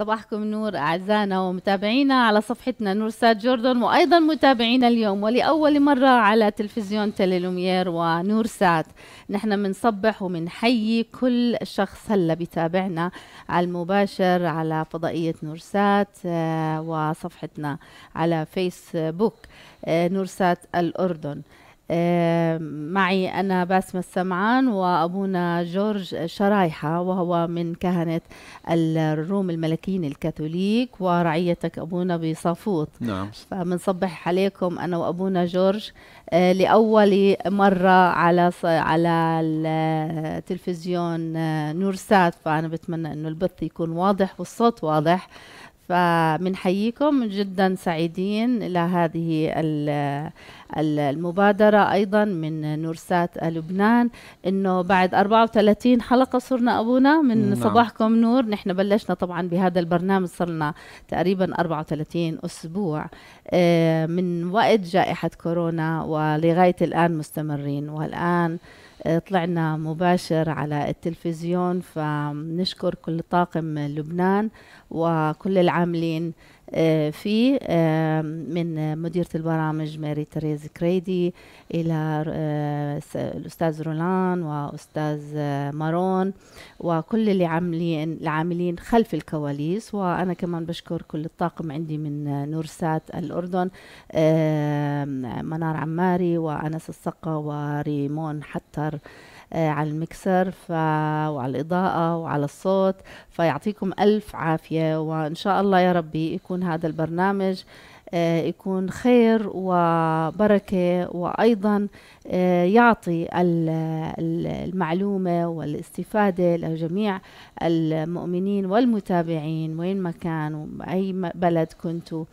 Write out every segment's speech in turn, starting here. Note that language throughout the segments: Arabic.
صباحكم نور أعزائنا ومتابعينا على صفحتنا نور سات جوردن وأيضا متابعينا اليوم ولأول مرة على تلفزيون تليلوميير ونور سات نحن بنصبح وبنحيي كل شخص هلا بيتابعنا على المباشر على فضائية نور سات آه، وصفحتنا على فيسبوك آه، نور سات الأردن آه، معي أنا باسمة السمعان وأبونا جورج شرايحة وهو من كهنة الروم الملكيين الكاثوليك ورعيتك أبونا بصافوت نعم فمنصبح عليكم أنا وأبونا جورج آه، لأول مرة على على التلفزيون آه، نورسات فأنا بتمنى أنه البث يكون واضح والصوت واضح فمنحييكم جدا سعيدين لهذه المبادرة أيضا من نورسات لبنان أنه بعد 34 حلقة صرنا أبونا من نعم. صباحكم نور نحن بلشنا طبعا بهذا البرنامج صرنا تقريبا 34 أسبوع آه، من وقت جائحة كورونا ولغاية الآن مستمرين والآن طلعنا مباشر على التلفزيون فنشكر كل طاقم لبنان وكل العاملين آه، في آه، من مديرة البرامج ماري تريز كريدي إلى آه، الأستاذ رولان وأستاذ مارون وكل اللي عاملين العاملين خلف الكواليس وأنا كمان بشكر كل الطاقم عندي من نورسات الأردن منار عماري وأنس الصقة وريمون حتر آه، على المكسر ف... وعلى الإضاءة وعلى الصوت فيعطيكم ألف عافية وإن شاء الله يا ربي يكون هذا البرنامج آه، يكون خير وبركة وأيضا آه، يعطي المعلومة والاستفادة لجميع المؤمنين والمتابعين وين ما كانوا أي بلد كنتوا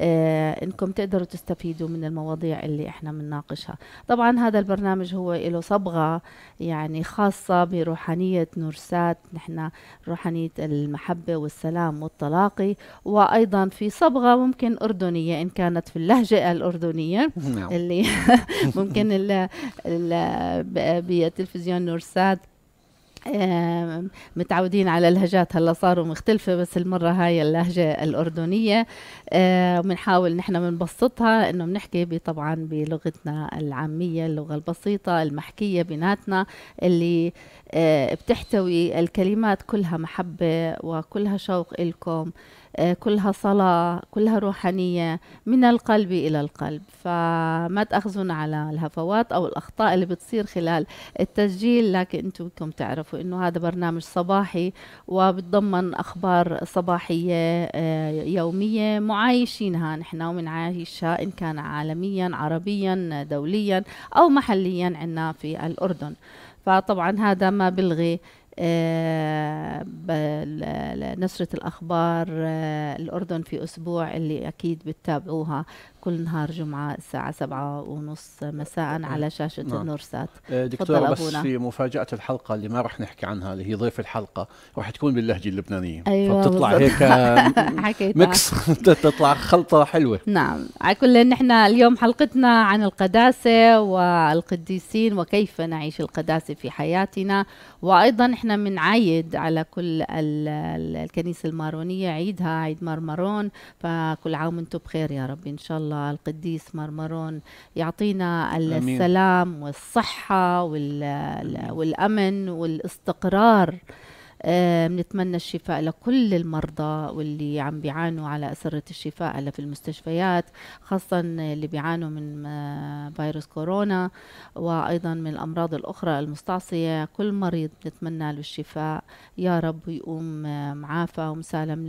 آه، إنكم تقدروا تستفيدوا من المواضيع اللي إحنا بنناقشها طبعا هذا البرنامج هو له صبغة يعني خاصة بروحانية نورسات نحن روحانية المحبة والسلام والطلاقي وأيضا في صبغة ممكن أردنية إن كانت في اللهجة الأردنية نعم. اللي ممكن بتلفزيون نورساد متعودين على لهجات هلا صاروا مختلفة بس المرة هاي اللهجة الأردنية آه، ومنحاول نحن بنبسطها إنه بنحكي طبعا بلغتنا العامية اللغة البسيطة المحكية بيناتنا اللي آه، بتحتوي الكلمات كلها محبة وكلها شوق إلكم آه، كلها صلاة كلها روحانية من القلب إلى القلب فما تأخذونا على الهفوات أو الأخطاء اللي بتصير خلال التسجيل لكن أنتم بدكم تعرفوا أنه هذا برنامج صباحي وبتضمن أخبار صباحية آه، يومية معايشينها نحن ومنعايشها إن كان عالميا عربيا دوليا أو محليا عنا في الأردن فطبعا هذا ما بلغي آه، نشرة الأخبار آه، الأردن في أسبوع اللي أكيد بتتابعوها كل نهار جمعة الساعة سبعة ونص مساء أه، على أه. شاشة نعم. النورسات أه، دكتورة بس أبونا. في مفاجأة الحلقة اللي ما رح نحكي عنها اللي هي ضيف الحلقة رح تكون باللهجة اللبنانية أيوة فبتطلع هيك مكس تطلع خلطة حلوة نعم على كل نحن اليوم حلقتنا عن القداسة والقديسين وكيف نعيش القداسة في حياتنا وأيضا نحن بنعيد على كل الكنيسة المارونية عيدها عيد مارمارون فكل عام وانتم بخير يا رب إن شاء الله الله القديس مرمرون يعطينا السلام أمين. والصحة والأمن والاستقرار آه، بنتمنى الشفاء لكل المرضى واللي عم بيعانوا على أسرة الشفاء اللي في المستشفيات خاصة اللي بيعانوا من آه، فيروس كورونا وأيضا من الأمراض الأخرى المستعصية كل مريض بنتمنى له الشفاء يا رب يقوم آه، معافى ومسالم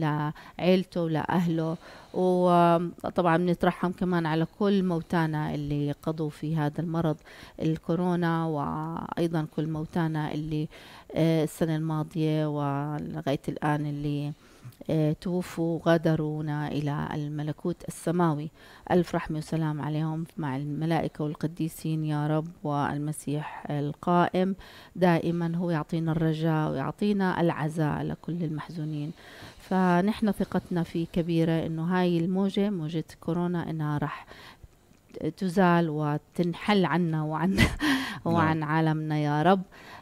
لعيلته ولأهله وطبعا بنترحم كمان على كل موتانا اللي قضوا في هذا المرض الكورونا وأيضا كل موتانا اللي آه، السنة الماضية ولغاية الآن اللي آه، توفوا وغادرونا إلى الملكوت السماوي ألف رحمة وسلام عليهم مع الملائكة والقديسين يا رب والمسيح القائم دائما هو يعطينا الرجاء ويعطينا العزاء لكل المحزونين فنحن ثقتنا فيه كبيرة إنه هاي الموجة موجة كورونا إنها رح تزال وتنحل عنا وعن نعم. وعن عالمنا يا رب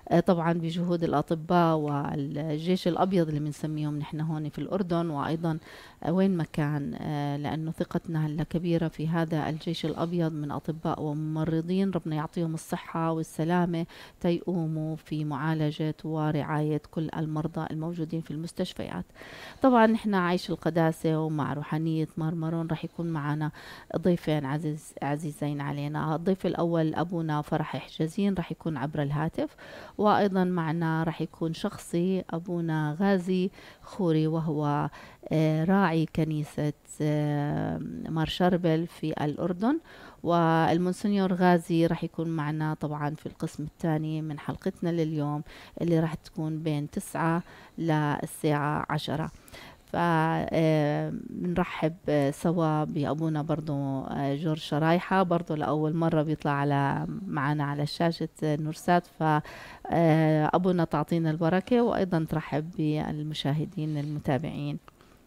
آه، طبعا بجهود الأطباء والجيش الأبيض اللي بنسميهم نحن هون في الأردن وأيضا وين ما كان آه، لأنه ثقتنا هلا كبيرة في هذا الجيش الأبيض من أطباء وممرضين ربنا يعطيهم الصحة والسلامة تيقوموا في معالجة ورعاية كل المرضى الموجودين في المستشفيات طبعا نحن عايش القداسة ومع روحانية مرمرون رح يكون معنا ضيفين عزيز عزيزين علينا الضيف الأول أبونا فرح حجازين رح يكون عبر الهاتف وأيضا معنا رح يكون شخصي أبونا غازي خوري وهو آه، راعي راعي كنيسة مار شربل في الأردن والمونسنيور غازي راح يكون معنا طبعا في القسم الثاني من حلقتنا لليوم اللي راح تكون بين تسعة للساعة عشرة فنرحب سوا بأبونا برضو آه، جورج شرايحة برضو لأول مرة بيطلع على معنا على شاشة نورسات فأبونا آه، تعطينا البركة وأيضا ترحب بالمشاهدين المتابعين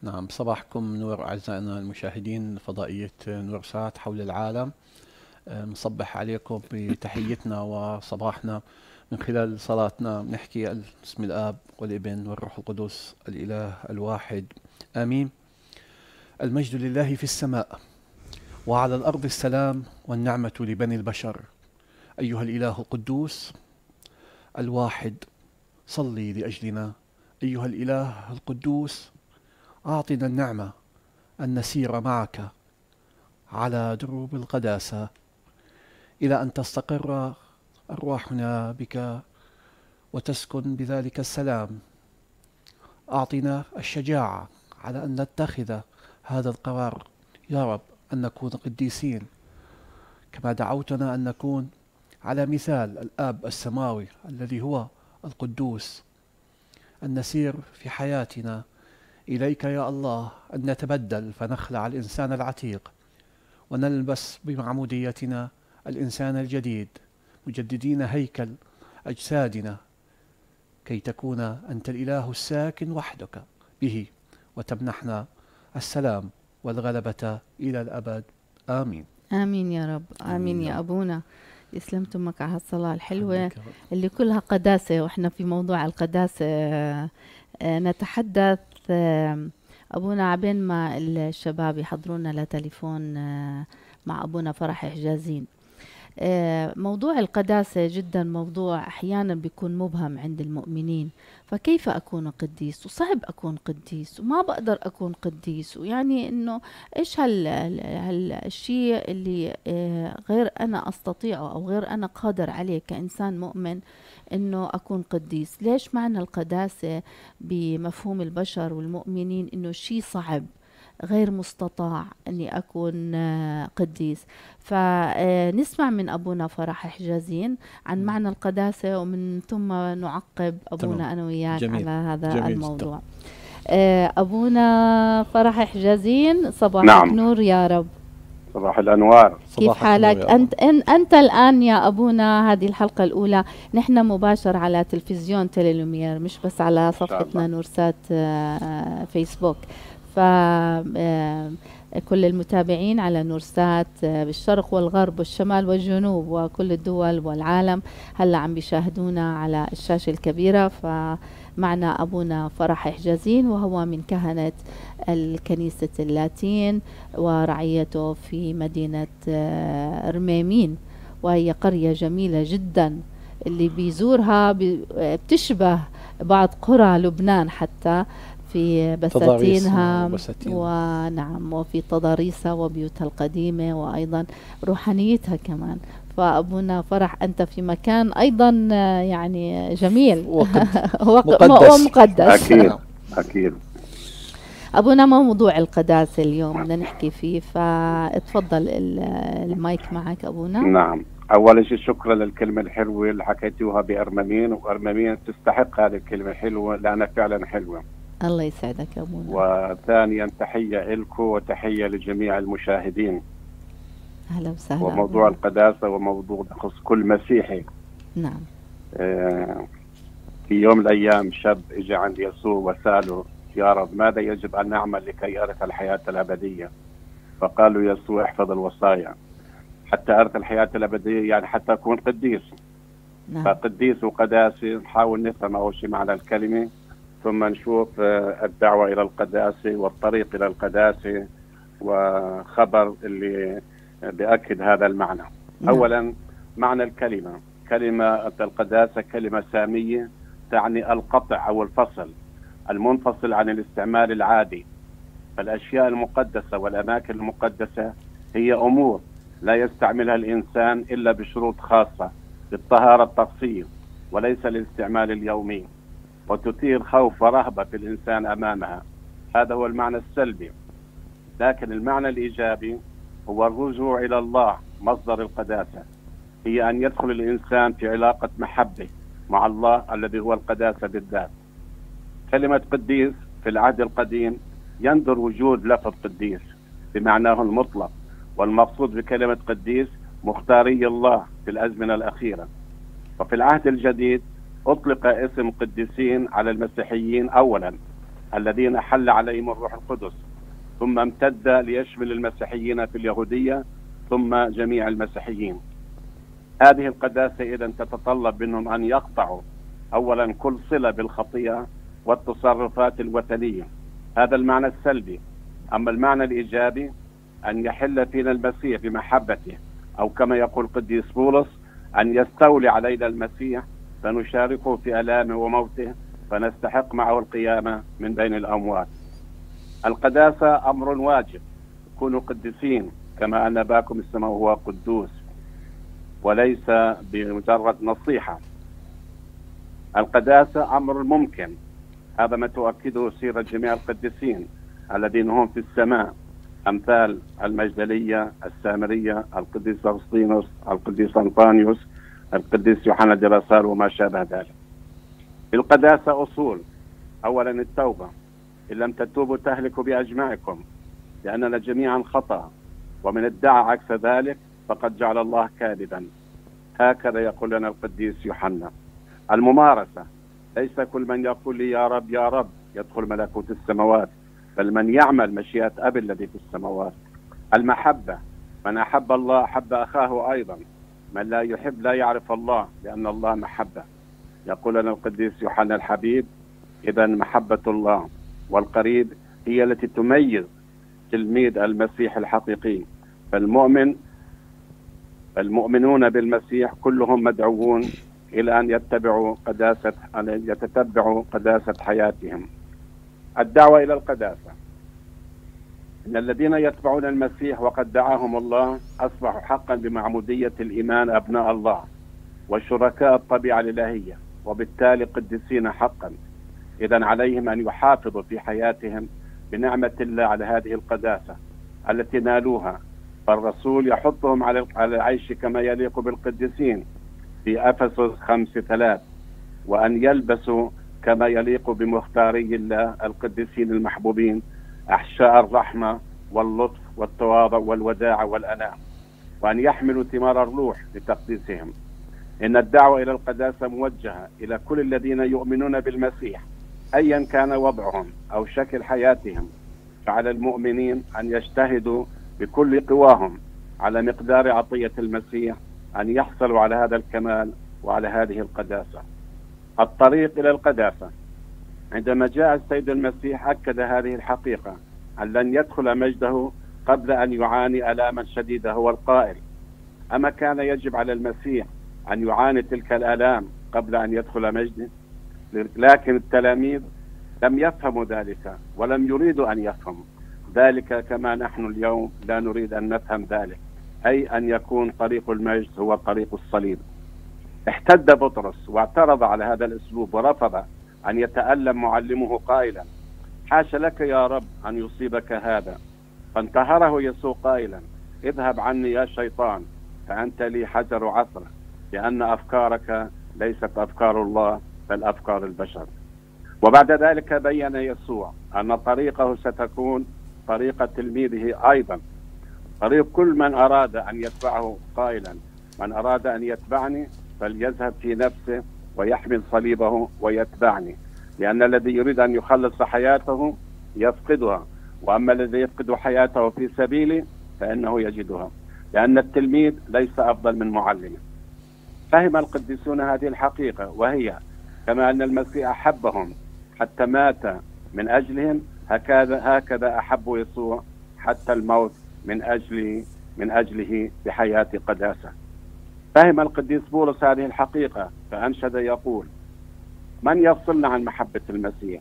نعم صباحكم نور أعزائنا المشاهدين فضائية نور سات حول العالم آه، نصبح عليكم بتحيتنا وصباحنا من خلال صلاتنا نحكي باسم الآب والابن والروح القدس الإله الواحد آمين المجد لله في السماء وعلى الأرض السلام والنعمة لبني البشر أيها الإله القدوس الواحد صلي لأجلنا أيها الإله القدوس أعطنا النعمة أن نسير معك على دروب القداسة إلى أن تستقر أرواحنا بك وتسكن بذلك السلام أعطنا الشجاعة على أن نتخذ هذا القرار يا رب أن نكون قديسين كما دعوتنا أن نكون على مثال الآب السماوي الذي هو القدوس أن نسير في حياتنا إليك يا الله أن نتبدل فنخلع الإنسان العتيق ونلبس بمعموديتنا الإنسان الجديد مجددين هيكل أجسادنا كي تكون أنت الإله الساكن وحدك به وتمنحنا السلام والغلبة إلى الأبد آمين آمين يا رب آمين, آمين يا أبونا يسلم تمك على هالصلاة الحلوة اللي كلها قداسة وإحنا في موضوع القداسة آه، نتحدث ابونا عبين ما الشباب يحضرونا لتليفون آه، مع ابونا فرح حجازين آه، موضوع القداسة جدا موضوع أحيانا بيكون مبهم عند المؤمنين فكيف أكون قديس وصعب أكون قديس وما بقدر أكون قديس ويعني أنه إيش هالشيء اللي آه، غير أنا أستطيعه أو غير أنا قادر عليه كإنسان مؤمن انه اكون قديس ليش معنى القداسه بمفهوم البشر والمؤمنين انه شيء صعب غير مستطاع اني اكون آه، قديس فنسمع آه، من ابونا فرح حجازين عن معنى القداسه ومن ثم نعقب ابونا انا وياك جميل. على هذا جميل الموضوع جدا. آه، ابونا فرح حجازين صباح نعم. نور يا رب صباح الانوار كيف صباح حالك انت انت الان يا ابونا هذه الحلقه الاولى نحن مباشر على تلفزيون تيليلومير مش بس على صفحتنا نورسات آه، آه، فيسبوك ف آه، كل المتابعين على نورسات بالشرق والغرب والشمال والجنوب وكل الدول والعالم هلا عم بيشاهدونا على الشاشه الكبيره ف معنا أبونا فرح حجازين وهو من كهنة الكنيسة اللاتين ورعيته في مدينة آه، رميمين وهي قرية جميلة جدا اللي بيزورها بتشبه بعض قرى لبنان حتى في بساتينها ونعم وفي تضاريسها وبيوتها القديمة وأيضا روحانيتها كمان فابونا فرح انت في مكان ايضا آه، يعني جميل ومقدس ومقدس اكيد اكيد ابونا ما موضوع القداسه اليوم بدنا نحكي فيه فاتفضل المايك معك ابونا نعم اول شيء شكرا للكلمه الحلوه اللي حكيتوها بأرمامين وأرمامين تستحق هذه الكلمه الحلوه لانها فعلا حلوه الله يسعدك ابونا وثانيا تحيه لكم وتحيه لجميع المشاهدين اهلا وسهلا وموضوع نعم. القداسه وموضوع يخص كل مسيحي نعم آه، في يوم من الايام شاب اجى عند يسوع وساله يا رب ماذا يجب ان نعمل لكي ارث الحياه الابديه؟ فقال له يسوع احفظ الوصايا حتى ارث الحياه الابديه يعني حتى اكون قديس نعم. فقديس وقداسه نحاول نفهم اول شيء معنى الكلمه ثم نشوف آه، الدعوه الى القداسه والطريق الى القداسه وخبر اللي بأكد هذا المعنى نعم. أولا معنى الكلمة كلمة القداسة كلمة سامية تعني القطع أو الفصل المنفصل عن الاستعمال العادي فالأشياء المقدسة والأماكن المقدسة هي أمور لا يستعملها الإنسان إلا بشروط خاصة للطهارة الطقسية وليس الاستعمال اليومي وتثير خوف ورهبة في الإنسان أمامها هذا هو المعنى السلبي لكن المعنى الإيجابي هو الرجوع إلى الله مصدر القداسة هي أن يدخل الإنسان في علاقة محبة مع الله الذي هو القداسة بالذات كلمة قديس في العهد القديم يندر وجود لفظ قديس بمعناه المطلق والمقصود بكلمة قديس مختاري الله في الأزمنة الأخيرة وفي العهد الجديد أطلق اسم قديسين على المسيحيين أولا الذين حل عليهم الروح القدس ثم امتد ليشمل المسيحيين في اليهودية ثم جميع المسيحيين هذه القداسة إذا تتطلب منهم أن يقطعوا أولا كل صلة بالخطيئة والتصرفات الوثنية هذا المعنى السلبي أما المعنى الإيجابي أن يحل فينا المسيح بمحبته أو كما يقول قديس بولس أن يستولي علينا المسيح فنشاركه في ألامه وموته فنستحق معه القيامة من بين الأموات القداسة أمر واجب كونوا قدسين كما أن أباكم السماء هو قدوس وليس بمجرد نصيحة القداسة أمر ممكن هذا ما تؤكده سيرة جميع القديسين الذين هم في السماء أمثال المجدلية السامرية القديس أغسطينوس القديس أنطانيوس القديس يوحنا الدباسال وما شابه ذلك القداسة أصول أولا التوبة إن لم تتوبوا تهلكوا بأجمعكم لأننا جميعا خطأ ومن ادعى عكس ذلك فقد جعل الله كاذبا هكذا يقول لنا القديس يوحنا الممارسة ليس كل من يقول لي يا رب يا رب يدخل ملكوت السماوات بل من يعمل مشيئة أبي الذي في السماوات المحبة من أحب الله أحب أخاه أيضا من لا يحب لا يعرف الله لأن الله محبة يقول لنا القديس يوحنا الحبيب إذا محبة الله والقريب هي التي تميز تلميذ المسيح الحقيقي فالمؤمن المؤمنون بالمسيح كلهم مدعوون الى ان يتبعوا قداسه ان يتتبعوا قداسه حياتهم. الدعوه الى القداسه. ان الذين يتبعون المسيح وقد دعاهم الله اصبحوا حقا بمعموديه الايمان ابناء الله وشركاء الطبيعه الالهيه وبالتالي قديسين حقا إذا عليهم أن يحافظوا في حياتهم بنعمة الله على هذه القداسة التي نالوها فالرسول يحثهم على العيش كما يليق بالقديسين في أفسس خمسة ثلاث وأن يلبسوا كما يليق بمختاري الله القديسين المحبوبين أحشاء الرحمة واللطف والتواضع والوداعة والأناء وأن يحملوا ثمار الروح لتقديسهم إن الدعوة إلى القداسة موجهة إلى كل الذين يؤمنون بالمسيح أيا كان وضعهم أو شكل حياتهم فعلى المؤمنين أن يجتهدوا بكل قواهم على مقدار عطية المسيح أن يحصلوا على هذا الكمال وعلى هذه القداسة الطريق إلى القداسة عندما جاء السيد المسيح أكد هذه الحقيقة أن لن يدخل مجده قبل أن يعاني ألاما شديدة هو القائل أما كان يجب على المسيح أن يعاني تلك الآلام قبل أن يدخل مجده لكن التلاميذ لم يفهموا ذلك ولم يريدوا أن يفهموا ذلك كما نحن اليوم لا نريد أن نفهم ذلك أي أن يكون طريق المجد هو طريق الصليب احتد بطرس واعترض على هذا الأسلوب ورفض أن يتألم معلمه قائلا حاش لك يا رب أن يصيبك هذا فانتهره يسوع قائلا اذهب عني يا شيطان فأنت لي حجر عثرة لأن أفكارك ليست أفكار الله بل أفكار البشر وبعد ذلك بين يسوع أن طريقه ستكون طريقة تلميذه أيضا طريق كل من أراد أن يتبعه قائلا من أراد أن يتبعني فليذهب في نفسه ويحمل صليبه ويتبعني لأن الذي يريد أن يخلص حياته يفقدها وأما الذي يفقد حياته في سبيلي فإنه يجدها لأن التلميذ ليس أفضل من معلمه فهم القديسون هذه الحقيقة وهي كما أن المسيح أحبهم حتى مات من أجلهم هكذا هكذا أحب يسوع حتى الموت من أجل من أجله بحياة قداسة فهم القديس بولس هذه الحقيقة فأنشد يقول من يفصلنا عن محبة المسيح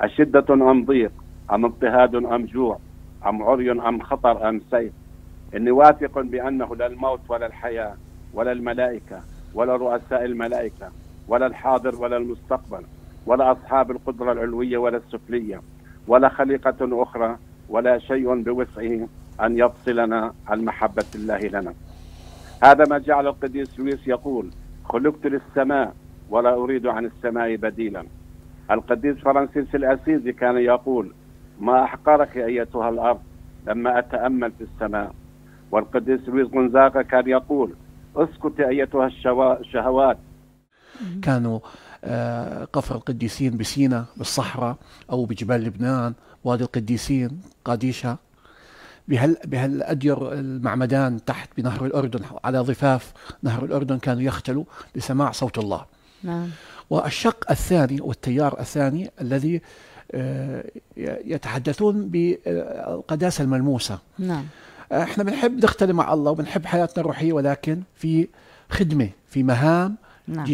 أشدة أم ضيق أم اضطهاد أم جوع أم عري أم خطر أم سيف إني واثق بأنه لا الموت ولا الحياة ولا الملائكة ولا رؤساء الملائكة ولا الحاضر ولا المستقبل ولا أصحاب القدرة العلوية ولا السفلية ولا خليقة أخرى ولا شيء بوسعه أن يفصلنا عن محبة الله لنا هذا ما جعل القديس لويس يقول خلقت للسماء ولا أريد عن السماء بديلا القديس فرانسيس الأسيزي كان يقول ما أحقرك أيتها الأرض لما أتأمل في السماء والقديس لويس غنزاغا كان يقول اسكت أيتها الشهوات كانوا آه، قفر القديسين بسينا بالصحراء او بجبال لبنان وادي القديسين قاديشا بهال بهالاديور المعمدان تحت بنهر الاردن على ضفاف نهر الاردن كانوا يختلوا لسماع صوت الله. نعم. والشق الثاني والتيار الثاني الذي آه، يتحدثون بالقداسه آه، الملموسه. نعم. احنا بنحب نختلي مع الله وبنحب حياتنا الروحيه ولكن في خدمه في مهام نعم.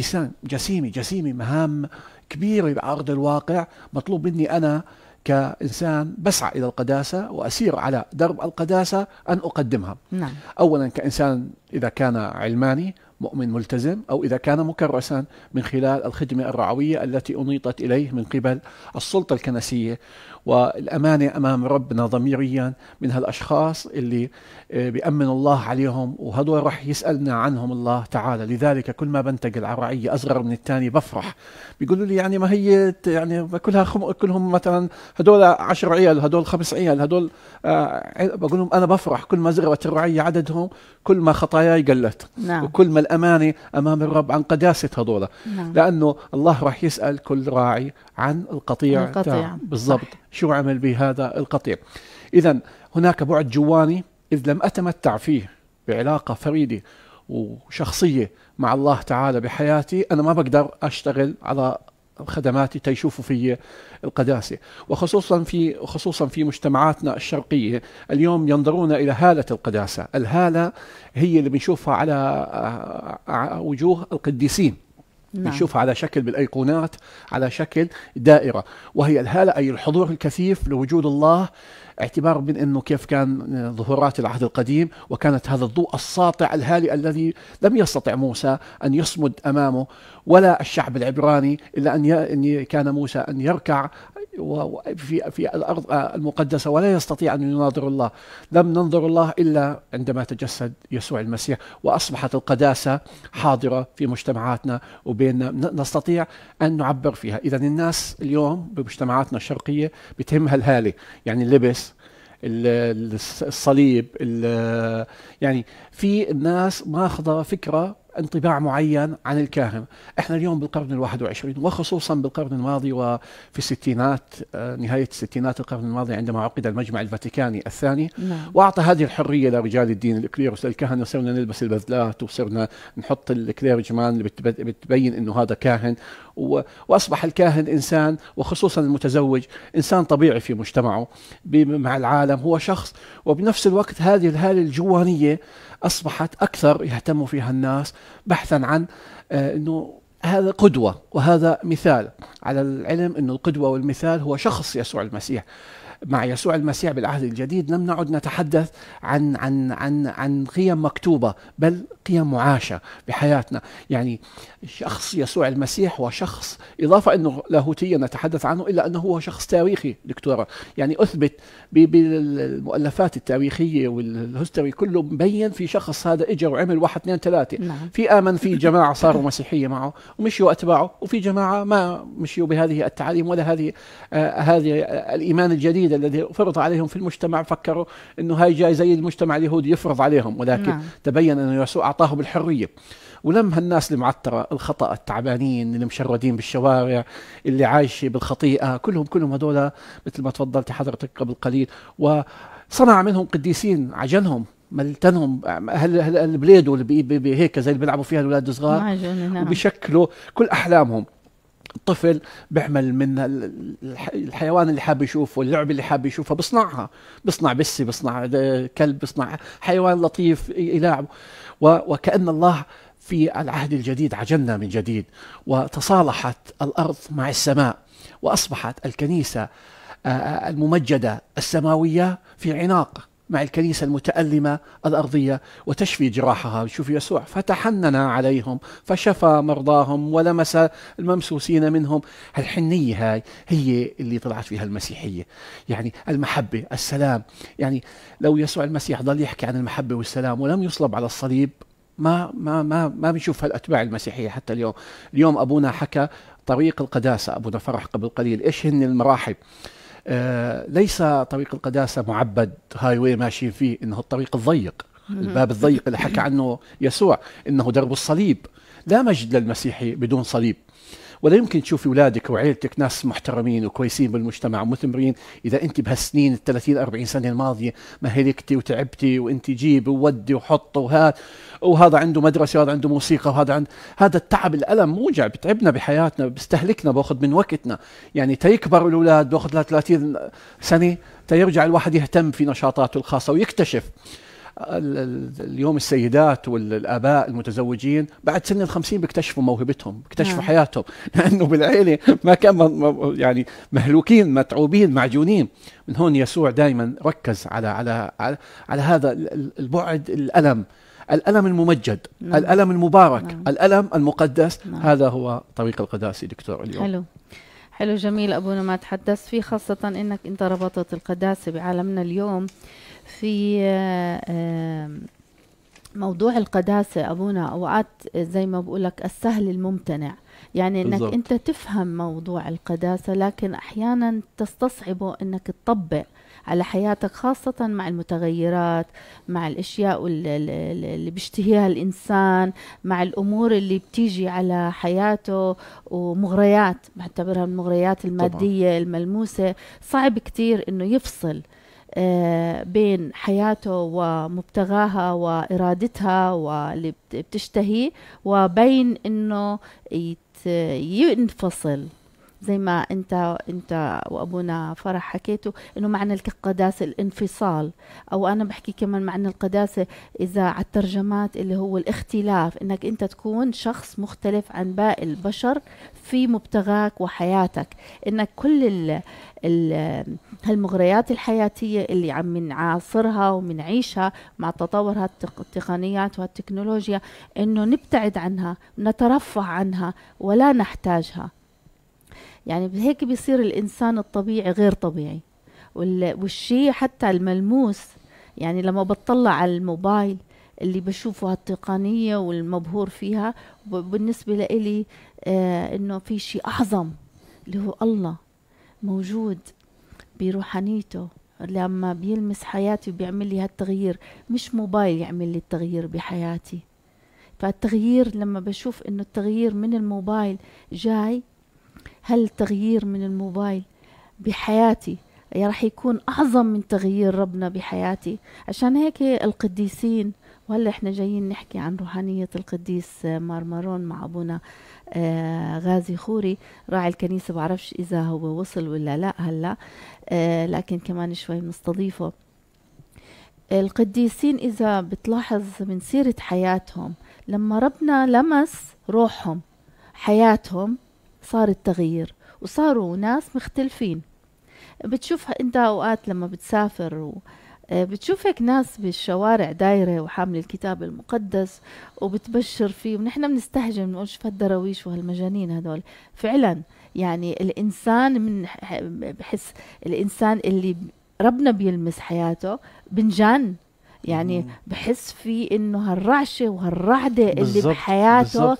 جسيمه جسيمي مهام كبيره بعرض الواقع مطلوب مني انا كإنسان بسعى إلى القداسة وأسير على درب القداسة أن أقدمها نعم. أولا كإنسان إذا كان علماني مؤمن ملتزم أو إذا كان مكرسا من خلال الخدمة الرعوية التي أنيطت إليه من قبل السلطة الكنسية والأمانة أمام ربنا ضميريا من هالأشخاص اللي آه، بأمن الله عليهم وهدول رح يسألنا عنهم الله تعالى لذلك كل ما بنتقل على رعية أصغر من الثاني بفرح بيقولوا لي يعني ما هي يعني كلها خم... كلهم مثلا هدول عشر عيال هدول خمس عيال هدول آه بقول لهم أنا بفرح كل ما زغرت الرعية عددهم كل ما خطاياي قلت نعم. وكل ما الأمانة أمام الرب عن قداسة هذولا نعم. لأنه الله راح يسأل كل راعي عن القطيع, القطيع. بالضبط شو عمل بهذا القطيع إذا هناك بعد جواني إذ لم أتمتع فيه بعلاقة فريدة وشخصية مع الله تعالى بحياتي أنا ما بقدر أشتغل على خدماتي تيشوفوا في القداسة وخصوصا في خصوصا في مجتمعاتنا الشرقية اليوم ينظرون إلى هالة القداسة الهالة هي اللي بنشوفها على آه، وجوه القديسين نعم. بنشوفها على شكل بالايقونات على شكل دائره وهي الهاله اي الحضور الكثيف لوجود الله اعتبار من انه كيف كان آه، ظهورات العهد القديم وكانت هذا الضوء الساطع الهادئ الذي لم يستطع موسى ان يصمد امامه ولا الشعب العبراني الا ان كان موسى ان يركع في في الارض آه، المقدسه ولا يستطيع ان يناظر الله، لم ننظر الله الا عندما تجسد يسوع المسيح واصبحت القداسه حاضره في مجتمعاتنا وبيننا نستطيع ان نعبر فيها، اذا الناس اليوم بمجتمعاتنا الشرقيه بتهمها الهاله، يعني اللبس الصليب يعني في الناس ماخذه فكره انطباع معين عن الكاهن احنا اليوم بالقرن الواحد وعشرين وخصوصا بالقرن الماضي وفي الستينات آه، نهاية الستينات القرن الماضي عندما عقد المجمع الفاتيكاني الثاني نعم. وأعطى هذه الحرية لرجال الدين الكليروس الكهنة صرنا نلبس البذلات وصرنا نحط الكليرجمان اللي بتبين أنه هذا كاهن واصبح الكاهن انسان وخصوصا المتزوج انسان طبيعي في مجتمعه مع العالم هو شخص وبنفس الوقت هذه الهاله الجوانيه اصبحت اكثر يهتم فيها الناس بحثا عن آه، انه هذا قدوه وهذا مثال على العلم انه القدوه والمثال هو شخص يسوع المسيح مع يسوع المسيح بالعهد الجديد لم نعد نتحدث عن عن عن عن قيم مكتوبه بل قيم معاشه بحياتنا يعني شخص يسوع المسيح هو شخص اضافه انه لاهوتيا نتحدث عنه الا انه هو شخص تاريخي دكتوره يعني اثبت بالمؤلفات التاريخيه والهستوري كله مبين في شخص هذا اجى وعمل واحد اثنين ثلاثه نعم. في امن في جماعه صاروا مسيحيه معه ومشيوا اتباعه وفي جماعه ما مشيوا بهذه التعاليم ولا هذه آه هذه الايمان الجديد الجديد الذي فرض عليهم في المجتمع فكروا انه هاي جاي زي المجتمع اليهودي يفرض عليهم ولكن نعم. تبين انه يسوع اعطاهم الحريه ولم هالناس المعترة الخطأ التعبانين اللي مشردين بالشوارع اللي عايشة بالخطيئة كلهم كلهم هذول مثل ما تفضلت حضرتك قبل قليل وصنع منهم قديسين عجنهم ملتنهم هل هل البلاد وهيك زي اللي بيلعبوا فيها الاولاد الصغار نعم. وبيشكلوا كل احلامهم الطفل بيعمل من الحيوان اللي حاب يشوفه اللعبه اللي حاب يشوفها بصنعها بصنع بسي بصنع آه، كلب بصنع حيوان لطيف يلاعبه وكأن الله في العهد الجديد عجلنا من جديد وتصالحت الأرض مع السماء وأصبحت الكنيسة آه، آه، الممجدة السماوية في عناق مع الكنيسة المتألمة الأرضية وتشفي جراحها شوف يسوع فتحننا عليهم فشفى مرضاهم ولمس الممسوسين منهم الحنية هاي هي اللي طلعت فيها المسيحية يعني المحبة السلام يعني لو يسوع المسيح ضل يحكي عن المحبة والسلام ولم يصلب على الصليب ما ما ما ما بنشوف هالاتباع المسيحيه حتى اليوم، اليوم ابونا حكى طريق القداسه، ابونا فرح قبل قليل، ايش هن المراحل؟ آه، ليس طريق القداسه معبد هاي واي ماشيين فيه انه الطريق الضيق الباب الضيق اللي حكى عنه يسوع انه درب الصليب لا مجد للمسيحي بدون صليب ولا يمكن تشوفي اولادك وعيلتك ناس محترمين وكويسين بالمجتمع ومثمرين اذا انت بهالسنين ال 30 40 سنه الماضيه مهلكتي وتعبتي وانت جيب وودي وحط وهات وهذا عنده مدرسه وهذا عنده موسيقى وهذا عنده هذا التعب الالم موجع بتعبنا بحياتنا بيستهلكنا باخذ من وقتنا يعني تيكبر الاولاد باخذ لها 30 سنه تيرجع الواحد يهتم في نشاطاته الخاصه ويكتشف اليوم السيدات والاباء المتزوجين بعد سن الخمسين بيكتشفوا موهبتهم بيكتشفوا نعم. حياتهم لانه بالعيله ما كان يعني مهلوكين متعوبين معجونين من هون يسوع دائما ركز على على على, على هذا البعد الالم الألم الممجد مم. نعم. الألم المبارك مم. نعم. الألم المقدس مم. هذا هو طريق القداسي دكتور اليوم حلو حلو جميل أبونا ما تحدثت فيه خاصة أنك أنت ربطت القداسة بعالمنا اليوم في موضوع القداسة أبونا أوقات زي ما بقولك السهل الممتنع يعني انك بالزبط. انت تفهم موضوع القداسه لكن احيانا تستصعبه انك تطبق على حياتك خاصة مع المتغيرات مع الأشياء اللي بيشتهيها الإنسان مع الأمور اللي بتيجي على حياته ومغريات بعتبرها المغريات المادية طبعا. الملموسة صعب كتير إنه يفصل آه، بين حياته ومبتغاها وإرادتها واللي بتشتهي وبين إنه ينفصل زي ما انت انت وابونا فرح حكيتوا انه معنى القداسه الانفصال او انا بحكي كمان معنى القداسه اذا على الترجمات اللي هو الاختلاف انك انت تكون شخص مختلف عن باقي البشر في مبتغاك وحياتك انك كل ال ال هالمغريات الحياتية اللي عم نعاصرها ومنعيشها مع تطور هالتقنيات والتكنولوجيا انه نبتعد عنها نترفه عنها ولا نحتاجها يعني هيك بيصير الانسان الطبيعي غير طبيعي والشيء حتى الملموس يعني لما بطلع على الموبايل اللي بشوفه هالتقنية والمبهور فيها بالنسبة لإلي آه إنه في شيء أعظم اللي هو الله موجود بروحانيته لما بيلمس حياتي وبيعمل لي هالتغيير مش موبايل يعمل لي التغيير بحياتي فالتغيير لما بشوف انه التغيير من الموبايل جاي هل التغيير من الموبايل بحياتي رح يكون اعظم من تغيير ربنا بحياتي عشان هيك القديسين وهلا احنا جايين نحكي عن روحانيه القديس مارمارون مع ابونا آه، غازي خوري راعي الكنيسة بعرفش إذا هو وصل ولا لا هلا آه، لكن كمان شوي بنستضيفه القديسين إذا بتلاحظ من سيرة حياتهم لما ربنا لمس روحهم حياتهم صار التغيير وصاروا ناس مختلفين بتشوفها أنت أوقات لما بتسافر و... آه آه، بتشوف هيك ناس بالشوارع دايرة وحامل الكتاب المقدس وبتبشر فيه ونحن بنستهجن بنقول شوف هالدراويش وهالمجانين هدول فعلا يعني الإنسان من بحس الإنسان اللي ربنا بيلمس حياته بنجان يعني بحس في انه هالرعشه وهالرعده اللي بحياته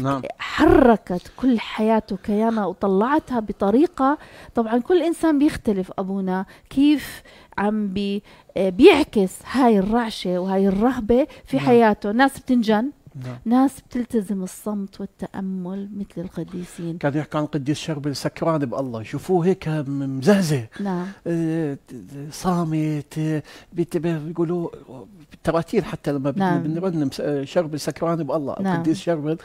نعم. حركت كل حياته كيانها وطلعتها بطريقه طبعا كل انسان بيختلف ابونا كيف عم بي آه، بيعكس هاي الرعشه وهاي الرهبه في نعم. حياته ناس بتنجن نعم. ناس بتلتزم الصمت والتامل مثل القديسين كان يحكي عن القديس شربل سكران بالله شوفوه هيك مزهزه نعم آه، صامت آه، بيقولوا بالتراتيل حتى لما نعم. بنرنم آه، شربل سكران بالله نعم. القديس شربل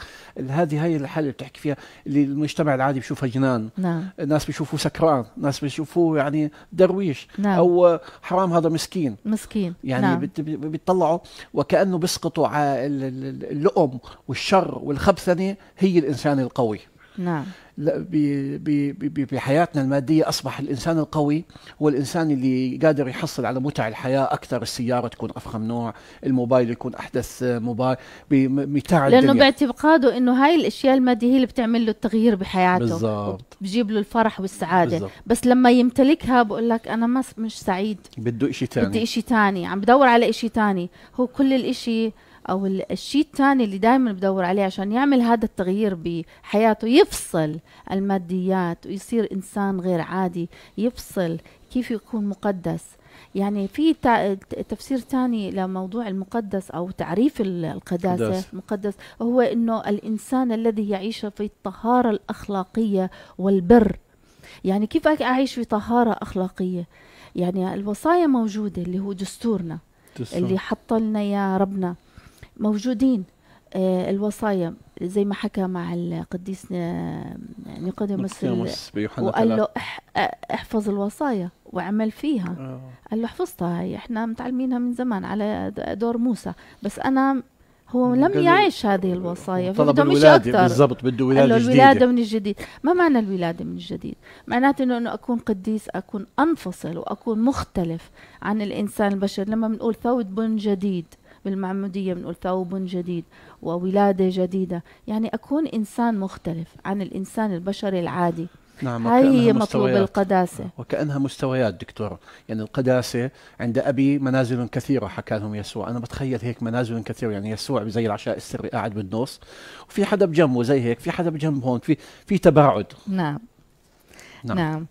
هذه هي الحاله اللي بتحكي فيها اللي المجتمع العادي بشوفها جنان نعم. ناس بيشوفوه سكران ناس بيشوفوه يعني درويش نعم. او حرام هذا مسكين مسكين يعني نعم. بيطلعوا وكانه بيسقطوا على اللؤم والشر والخبثنه هي الانسان القوي نعم بحياتنا المادية أصبح الإنسان القوي هو الإنسان اللي قادر يحصل على متع الحياة أكثر السيارة تكون أفخم نوع الموبايل يكون أحدث موبايل بمتاع لأنه الدنيا. باعتقاده أنه هاي الأشياء المادية هي اللي بتعمل له التغيير بحياته بالضبط بتجيب له الفرح والسعادة بالزبط. بس لما يمتلكها بقول لك أنا مش سعيد بده إشي تاني بده إشي تاني عم بدور على إشي تاني هو كل الإشي او الشيء الثاني اللي دائما بدور عليه عشان يعمل هذا التغيير بحياته يفصل الماديات ويصير انسان غير عادي يفصل كيف يكون مقدس يعني في تفسير ثاني لموضوع المقدس او تعريف القداسه المقدس هو انه الانسان الذي يعيش في الطهاره الاخلاقيه والبر يعني كيف اعيش في طهاره اخلاقيه يعني الوصايا موجوده اللي هو دستورنا دستور. اللي حط لنا يا ربنا موجودين آه، الوصايا زي ما حكى مع القديس آه، نيقوديموس وقال له آه، احفظ الوصايا وعمل فيها أوه. قال له حفظتها هي احنا متعلمينها من زمان على دور موسى بس انا هو لم يعيش هذه الوصايا طلب الولادة بالضبط بده ولادة جديدة الولادة من الجديد ما معنى الولادة من الجديد معناته انه, أنه اكون قديس اكون انفصل واكون مختلف عن الانسان البشري لما بنقول ثوب جديد بالمعمودية بنقول ثوب جديد وولادة جديدة يعني أكون إنسان مختلف عن الإنسان البشري العادي نعم هاي هي مطلوب القداسة وكأنها مستويات دكتور يعني القداسة عند أبي منازل كثيرة حكى لهم يسوع أنا بتخيل هيك منازل كثيرة يعني يسوع زي العشاء السري قاعد بالنص وفي حدا بجنبه زي هيك في حدا بجنبه هون في في تباعد نعم نعم, نعم.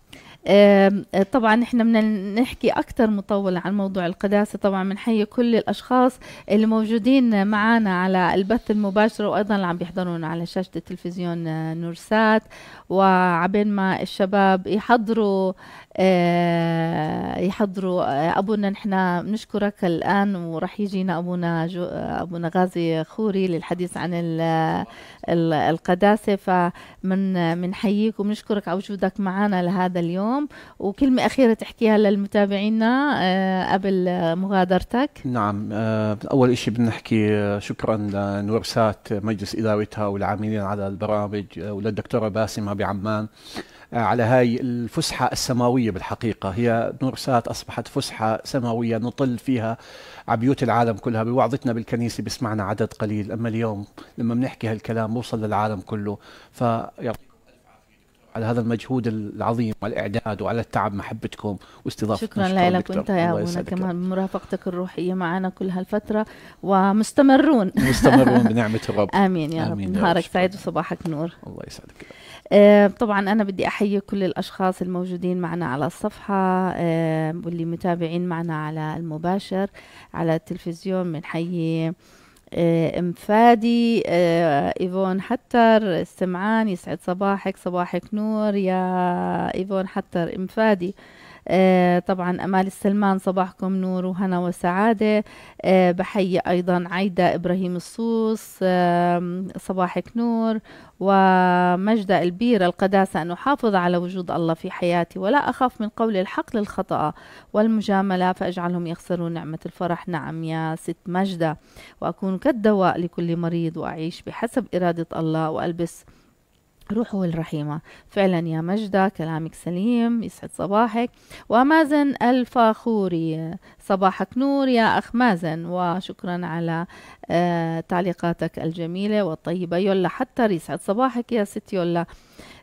طبعا احنا بدنا نحكي اكثر مطول عن موضوع القداسه طبعا بنحيي كل الاشخاص اللي موجودين معنا على البث المباشر وايضا اللي عم بيحضرونا على شاشه التلفزيون نورسات وعبين ما الشباب يحضروا آه، يحضروا آه، ابونا نحن بنشكرك الان وراح يجينا ابونا جو آه، ابونا غازي خوري للحديث عن القداسه فمن بنحييك وبنشكرك على وجودك معنا لهذا اليوم وكلمه اخيره تحكيها للمتابعينا قبل مغادرتك نعم اول شيء بنحكي شكرا لنورسات مجلس ادارتها والعاملين على البرامج وللدكتوره باسمه بعمان آه، على هاي الفسحة السماوية بالحقيقة هي نورسات أصبحت فسحة سماوية نطل فيها على بيوت العالم كلها بوعظتنا بالكنيسة بسمعنا عدد قليل أما اليوم لما بنحكي هالكلام بوصل للعالم كله فيعطيكم على هذا المجهود العظيم والإعداد وعلى التعب محبتكم واستضافتكم شكرا لك وانت يا ابونا كمان مرافقتك الروحيه معنا كل هالفتره ومستمرون مستمرون بنعمه الرب امين يا آمين رب نهارك سعيد وصباحك نور الله يسعدك آه، طبعا أنا بدي أحيي كل الأشخاص الموجودين معنا على الصفحة آه، واللي متابعين معنا على المباشر على التلفزيون بنحيي آه، ام فادي ايفون حتر السمعان يسعد صباحك صباحك نور يا ايفون حتر ام فادي آه، طبعا أمال السلمان صباحكم نور وهنا وسعادة آه، بحيي أيضا عايدة إبراهيم الصوص صباحك نور ومجدة البيرة القداسة أن أحافظ على وجود الله في حياتي ولا أخاف من قول الحق للخطأ والمجاملة فأجعلهم يخسرون نعمة الفرح نعم يا ست مجدة وأكون كالدواء لكل مريض وأعيش بحسب إرادة الله وألبس روحه الرحيمة فعلا يا مجدة كلامك سليم يسعد صباحك ومازن الفاخوري صباحك نور يا أخ مازن وشكرا على آه، تعليقاتك الجميلة والطيبة يلا حتى يسعد صباحك يا ست يلا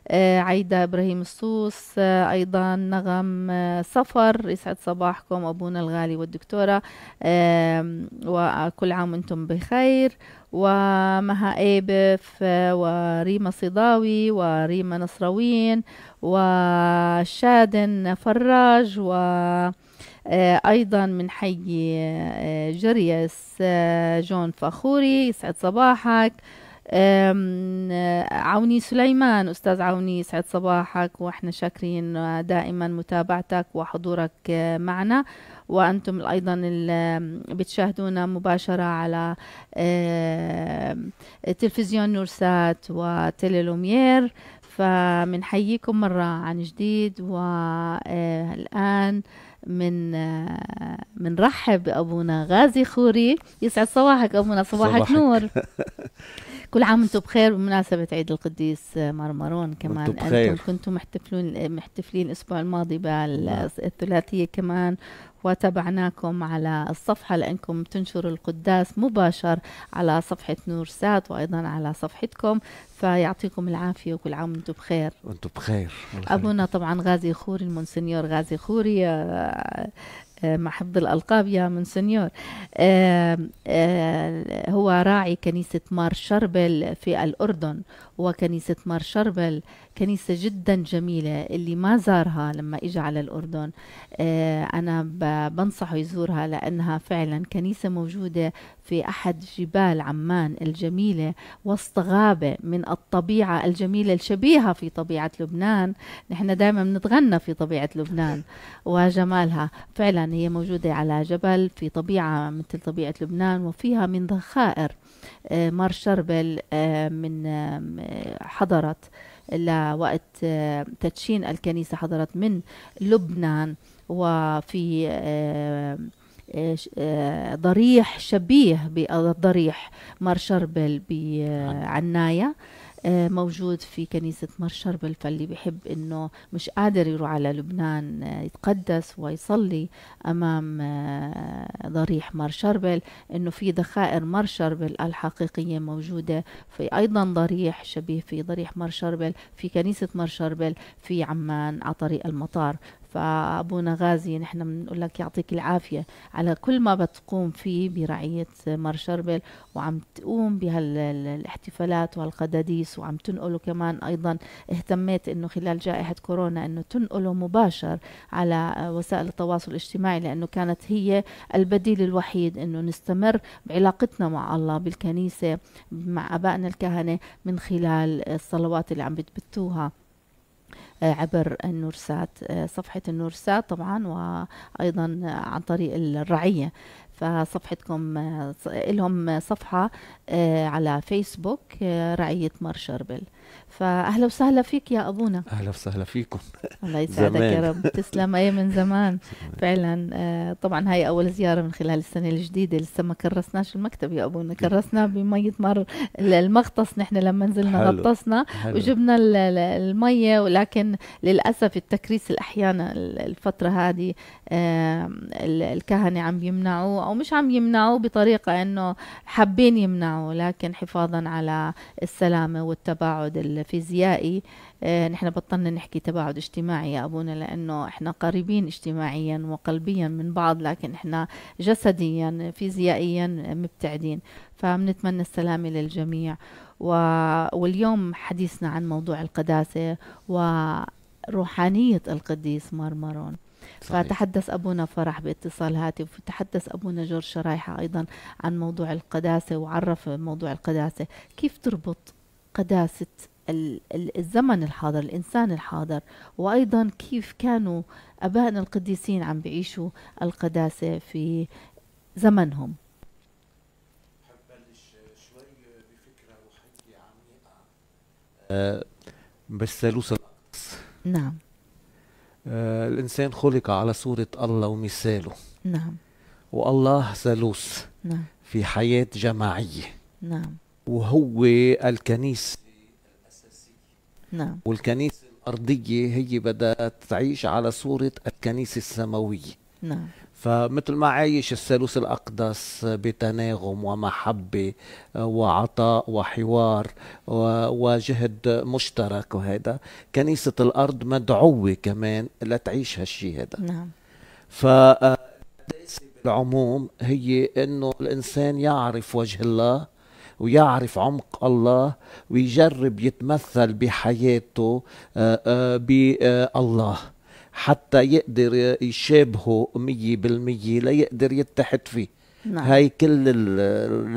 آه، عايدة إبراهيم الصوص آه، أيضا نغم سفر آه، يسعد صباحكم أبونا الغالي والدكتورة وكل عام وأنتم بخير ومها ايبف وريما صداوي وريما نصراوين وشادن فراج و ايضا من حي جريس جون فخوري يسعد صباحك عوني سليمان أستاذ عوني يسعد صباحك وإحنا شاكرين دائما متابعتك وحضورك معنا وأنتم أيضا بتشاهدونا مباشرة على تلفزيون نورسات وتيليلومير فمنحييكم مرة عن جديد والآن من من رحب بابونا غازي خوري يسعد صباحك ابونا صباحك, صباحك. نور كل عام وانتم بخير بمناسبه عيد القديس مرمرون كمان انتم كنتم محتفلون محتفلين الاسبوع الماضي نعم. بالثلاثيه كمان وتابعناكم على الصفحة لأنكم تنشروا القداس مباشر على صفحة نور سات وأيضا على صفحتكم فيعطيكم العافية وكل عام وأنتم بخير وأنتم بخير أبونا طبعا غازي خوري المونسنيور غازي خوري آه، آه، مع حفظ الألقاب يا منسنيور آه، هو راعي كنيسة مار شربل في الأردن وكنيسة مار شربل كنيسة جدا جميلة اللي ما زارها لما إجا على الأردن آه، أنا بنصحه يزورها لأنها فعلا كنيسة موجودة في أحد جبال عمان الجميلة وسط غابة من الطبيعة الجميلة الشبيهة في طبيعة لبنان نحن دائما بنتغنى في طبيعة لبنان وجمالها فعلا هي موجودة على جبل في طبيعة مثل طبيعة لبنان وفيها من ذخائر آه، مار شربل آه، من آه، حضرت لوقت تدشين الكنيسة حضرت من لبنان وفي ضريح شبيه بالضريح مار شربل بعناية آه، موجود في كنيسة شربل فاللي بحب انه مش قادر يروح على لبنان آه، يتقدس ويصلي امام آه، ضريح مرشربل انه في ذخائر مرشربل الحقيقية موجودة في ايضا ضريح شبيه في ضريح مرشربل في كنيسة مرشربل في عمان على طريق المطار فابونا غازي نحن بنقول لك يعطيك العافيه على كل ما بتقوم فيه برعيه مر شربل وعم تقوم بهالاحتفالات وهالقداديس وعم تنقله كمان ايضا اهتميت انه خلال جائحه كورونا انه تنقله مباشر على وسائل التواصل الاجتماعي لانه كانت هي البديل الوحيد انه نستمر بعلاقتنا مع الله بالكنيسه مع ابائنا الكهنه من خلال الصلوات اللي عم بتبثوها عبر النورسات صفحة النورسات طبعا وأيضا عن طريق الرعية فصفحتكم لهم صفحة على فيسبوك رعية مار شربل فاهلا وسهلا فيك يا ابونا اهلا وسهلا فيكم الله يسعدك يا رب تسلم اي من زمان فعلا آه، طبعا هاي اول زياره من خلال السنه الجديده لسه ما كرسناش المكتب يا ابونا كرسنا بميه مر المغطس نحن لما نزلنا حلو. غطسنا حلو. وجبنا الميه ولكن للاسف التكريس الاحيانا الفتره هذه الكهنه عم يمنعوه او مش عم يمنعوه بطريقه انه حابين يمنعوه لكن حفاظا على السلامه والتباعد فيزيائي آه، نحن بطلنا نحكي تباعد اجتماعي يا أبونا لأنه إحنا قريبين اجتماعيا وقلبيا من بعض لكن إحنا جسديا فيزيائيا مبتعدين فبنتمنى السلامة للجميع و... واليوم حديثنا عن موضوع القداسة وروحانية القديس مرمرون صحيح. فتحدث أبونا فرح باتصال هاتف وتحدث أبونا جورج شرايحة أيضا عن موضوع القداسة وعرف موضوع القداسة كيف تربط قداسة الزمن الحاضر الإنسان الحاضر وأيضا كيف كانوا أبائنا القديسين عم بيعيشوا القداسة في زمنهم أه، بس ثالوث نعم آه الإنسان خلق على صورة الله ومثاله نعم والله ثالوث نعم في حياة جماعية نعم وهو الكنيسة نعم والكنيسة الأرضية هي بدأت تعيش على صورة الكنيسة السماوية نعم فمثل ما عايش الثالوث الأقدس بتناغم ومحبة وعطاء وحوار وجهد مشترك وهذا كنيسة الأرض مدعوة كمان لتعيش هالشيء هذا نعم ف العموم هي انه الانسان يعرف وجه الله ويعرف عمق الله ويجرب يتمثل بحياته آه، آه، بالله آه، حتى يقدر يشابهه مية بالمية ليقدر يتحد فيه نعم. هاي كل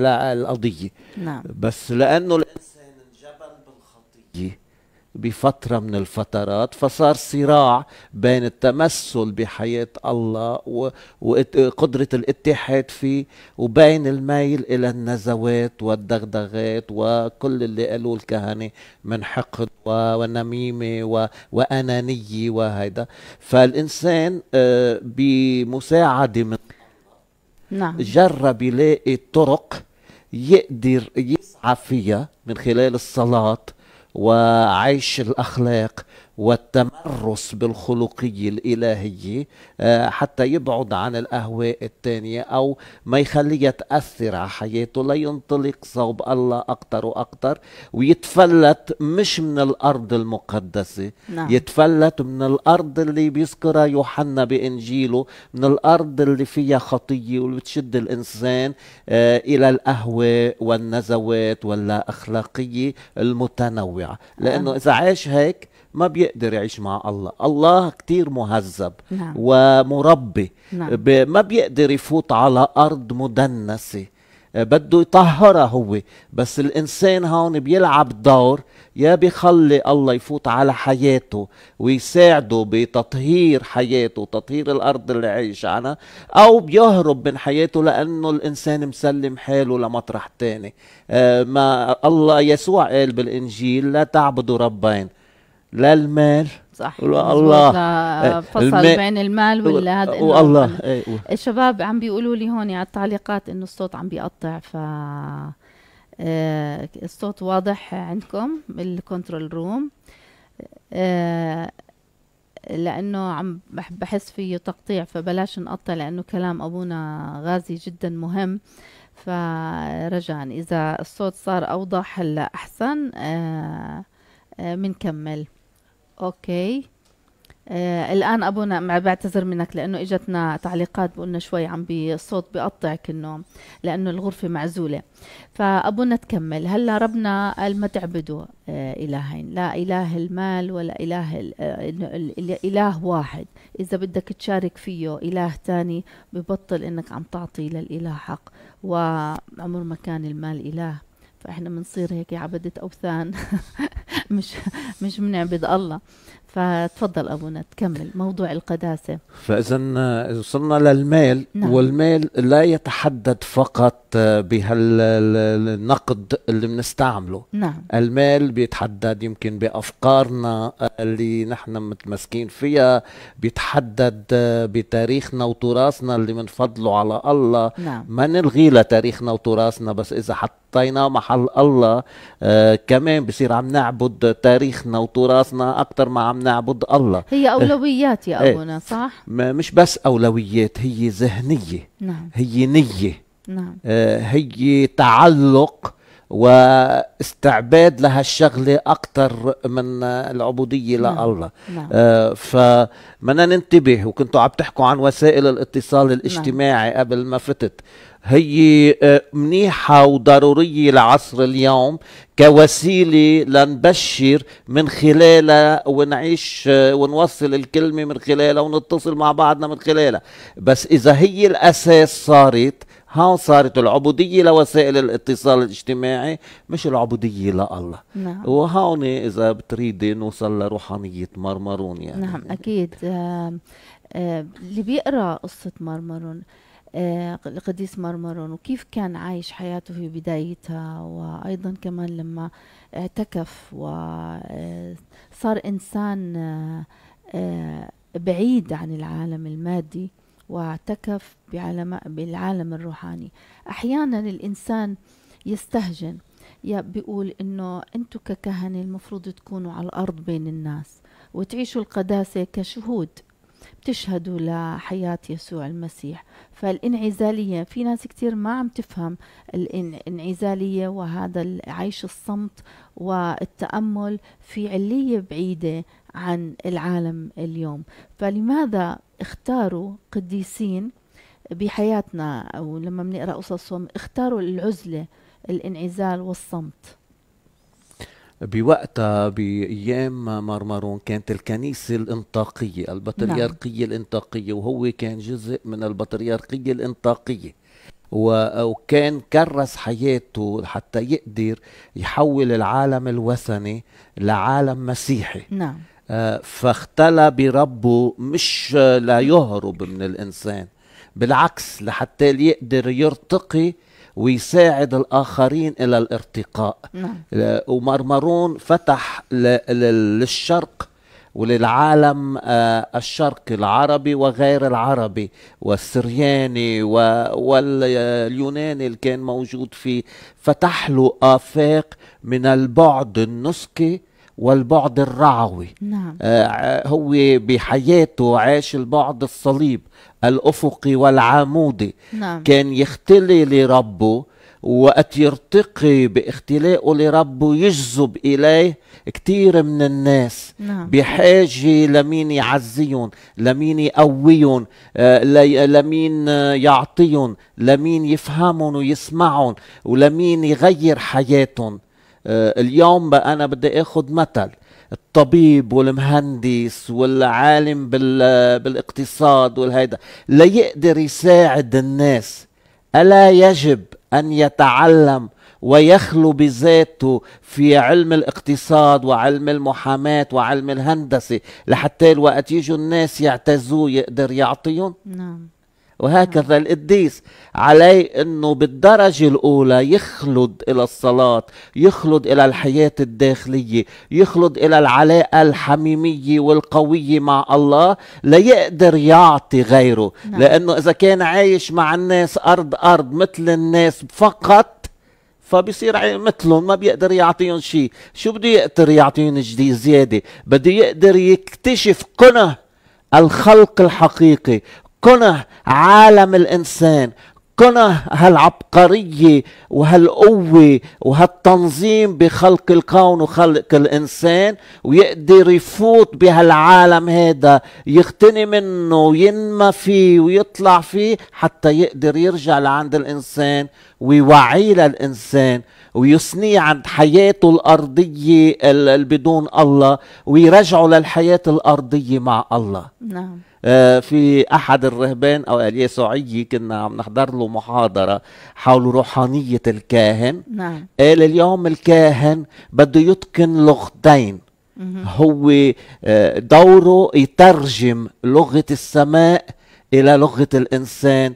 القضية نعم. بس لأنه الإنسان انجبل بالخطية بفترة من الفترات فصار صراع بين التمثل بحياة الله وقدرة الاتحاد فيه وبين الميل إلى النزوات والدغدغات وكل اللي قالوه الكهنة من حقد ونميمة وأنانية وهيدا فالإنسان آه، بمساعدة من نعم. جرب يلاقي طرق يقدر يسعى فيها من خلال الصلاة وعيش الاخلاق والتمرس بالخلقية الإلهية آه، حتى يبعد عن الأهواء الثانية أو ما يخليها تأثر على حياته لينطلق صوب الله أكثر وأكثر ويتفلت مش من الأرض المقدسة نعم. يتفلت من الأرض اللي بيذكرها يوحنا بإنجيله من الأرض اللي فيها خطية واللي بتشد الإنسان آه، إلى الأهواء والنزوات واللا أخلاقية المتنوعة لأنه نعم. إذا عاش هيك ما بي بيقدر يعيش مع الله الله كتير مهذب نعم. ومربي نعم. ما بيقدر يفوت على أرض مدنسة آه، بده يطهرها هو بس الانسان هون بيلعب دور يا بيخلي الله يفوت على حياته ويساعده بتطهير حياته وتطهير الارض اللي عايش عنها او بيهرب من حياته لانه الانسان مسلم حاله لمطرح تاني آه ما الله يسوع قال بالانجيل لا تعبدوا ربين للمال صح والله الله إيه، فصل الم... بين المال ولا هذا والله الشباب عم بيقولوا لي هون على التعليقات انه الصوت عم بيقطع ف آه الصوت واضح عندكم بالكنترول روم آه لانه عم بحس فيه تقطيع فبلاش نقطع لانه كلام ابونا غازي جدا مهم فرجاء اذا الصوت صار اوضح هلا احسن بنكمل آه،, آه منكمل اوكي آه الان ابونا بعتذر منك لانه اجتنا تعليقات بقولنا شوي عم بصوت بقطعك كنه لانه الغرفه معزوله فابونا تكمل هلا ربنا قال ما تعبدوا آه الهين لا اله المال ولا اله آه، الاله اله واحد اذا بدك تشارك فيه اله ثاني ببطل انك عم تعطي للاله حق وعمر ما كان المال اله فاحنا بنصير هيك عبدة اوثان مش مش بنعبد الله فتفضل ابونا تكمل موضوع القداسه فاذا وصلنا للمال نعم. والمال لا يتحدد فقط بهالنقد اللي بنستعمله نعم. المال بيتحدد يمكن بأفكارنا اللي نحن متمسكين فيها بيتحدد بتاريخنا وتراثنا اللي بنفضله على الله نعم. ما نلغي لتاريخنا وتراثنا بس إذا حطيناه محل الله آه كمان بصير عم نعبد تاريخنا وتراثنا أكثر ما عم نعبد الله هي إيه. أولويات يا إيه. أبونا صح؟ مش بس أولويات هي ذهنية نعم. هي نية نعم. آه، هي تعلق واستعباد لها الشغلة أكثر من العبودية نعم. لله نعم. آه فمنا ننتبه وكنتوا عم تحكوا عن وسائل الاتصال نعم. الاجتماعي نعم. قبل ما فتت هي آه، منيحة وضرورية لعصر اليوم كوسيلة لنبشر من خلالها ونعيش آه، ونوصل الكلمة من خلالها ونتصل مع بعضنا من خلالها بس إذا هي الأساس صارت هون صارت العبودية لوسائل الاتصال الاجتماعي مش العبودية لله نعم. وهون إذا بتريدي نوصل لروحانية مرمرون يعني نعم أكيد آه آه اللي بيقرأ قصة مرمرون آه القديس مرمرون وكيف كان عايش حياته في بدايتها وأيضا كمان لما اعتكف وصار آه، إنسان آه، آه، بعيد عن العالم المادي واعتكف بالعالم الروحاني أحيانا الإنسان يستهجن بيقول إنه انتم ككهنة المفروض تكونوا على الأرض بين الناس وتعيشوا القداسة كشهود بتشهدوا لحياة يسوع المسيح فالانعزالية في ناس كتير ما عم تفهم الانعزالية وهذا عيش الصمت والتأمل في علية بعيدة عن العالم اليوم فلماذا اختاروا قديسين بحياتنا أو لما بنقرأ قصصهم اختاروا العزلة الانعزال والصمت بوقتها بايام مرمرون كانت الكنيسه الانطاقيه البطريركيه نعم. الانطاقيه وهو كان جزء من البطريركيه الانطاقيه وكان كرس حياته حتى يقدر يحول العالم الوثني لعالم مسيحي نعم آه، فاختلى بربه مش لا يهرب من الإنسان بالعكس لحتى يقدر يرتقي ويساعد الآخرين إلى الارتقاء نعم. آه، ومرمرون فتح للشرق وللعالم آه، الشرقي العربي وغير العربي والسرياني واليوناني اللي كان موجود فيه فتح له آفاق من البعد النسكي والبعد الرعوي نعم. آه, آه، هو بحياته عاش البعد الصليب الأفقي والعمودي نعم. كان يختلي لربه وقت يرتقي باختلاقه لربه يجذب إليه كتير من الناس نعم. بحاجة لمين يعزيهم لمين يقويهم آه لمين آه، يعطيهم لمين يفهمهم ويسمعهم ولمين يغير حياتهم آه، اليوم بقى انا بدي اخذ مثل الطبيب والمهندس والعالم بالاقتصاد والهيدا ليقدر يساعد الناس الا يجب ان يتعلم ويخلو بذاته في علم الاقتصاد وعلم المحاماة وعلم الهندسة لحتى الوقت يجوا الناس يعتزوه يقدر يعطيهم نعم وهكذا القديس عليه انه بالدرجه الاولى يخلد الى الصلاه يخلد الى الحياه الداخليه يخلد الى العلاقه الحميميه والقويه مع الله ليقدر يعطي غيره نعم. لانه اذا كان عايش مع الناس ارض ارض مثل الناس فقط فبصير مثلهم ما بيقدر يعطيهم شيء شو بده يقدر يعطيهم جديد زياده بده يقدر يكتشف كنه الخلق الحقيقي كنه عالم الانسان كنه هالعبقرية وهالقوة وهالتنظيم بخلق الكون وخلق الإنسان ويقدر يفوت بهالعالم هذا يغتني منه وينمى فيه ويطلع فيه حتى يقدر يرجع لعند الإنسان ويوعيه للإنسان ويثنيه عند حياته الأرضية بدون الله ويرجعه للحياة الأرضية مع الله نعم آه، في احد الرهبان او اليسوعي كنا عم نحضر له محاضره حول روحانيه الكاهن نعم. قال اليوم الكاهن بده يتقن لغتين هو آه، دوره يترجم لغه السماء إلى لغة الإنسان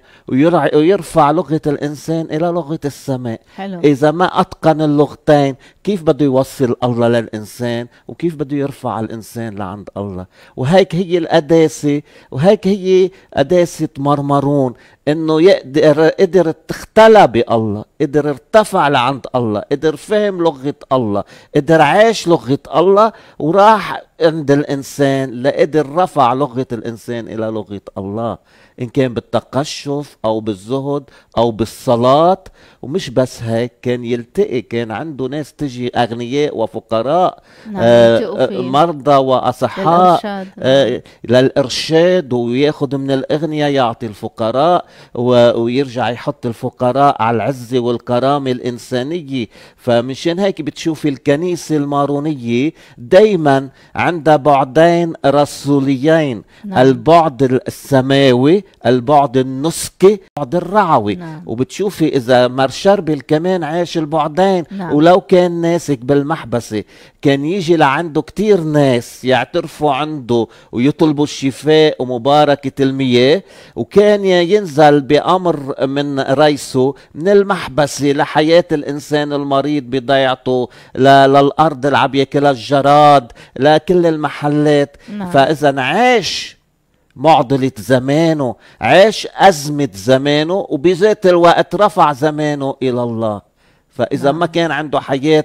ويرفع لغة الإنسان إلى لغة السماء حلو. إذا ما أتقن اللغتين كيف بده يوصل الله للإنسان وكيف بده يرفع الإنسان لعند الله وهيك هي القداسة وهيك هي قداسة مرمرون انه يقدر قدر تختلى بالله قدر ارتفع لعند الله قدر فهم لغه الله قدر عاش لغه الله وراح عند الانسان لقدر رفع لغه الانسان الى لغه الله ان كان بالتقشف او بالزهد او بالصلاه ومش بس هيك كان يلتقي كان عنده ناس تجي اغنياء وفقراء نعم آه, آه، مرضى واصحاء للارشاد, آه للإرشاد وياخذ من الاغنياء يعطي الفقراء ويرجع يحط الفقراء على العزه والكرامه الانسانيه فمشان هيك بتشوفي الكنيسه المارونيه دائما عندها بعدين رسوليين نعم. البعد السماوي البعد النسكي البعد الرعوي نعم. وبتشوفي اذا مار شربل كمان عاش البعدين نعم. ولو كان ناسك بالمحبسه كان يجي لعنده كتير ناس يعترفوا عنده ويطلبوا الشفاء ومباركه المياه وكان ينزل بامر من رئيسه من المحبسه لحياه الانسان المريض بضيعته للارض اللي عم ياكلها الجراد لكل المحلات نعم. فاذا عاش معضلة زمانه عاش أزمة زمانه وبذات الوقت رفع زمانه إلى الله فإذا ما نعم. كان عنده حياة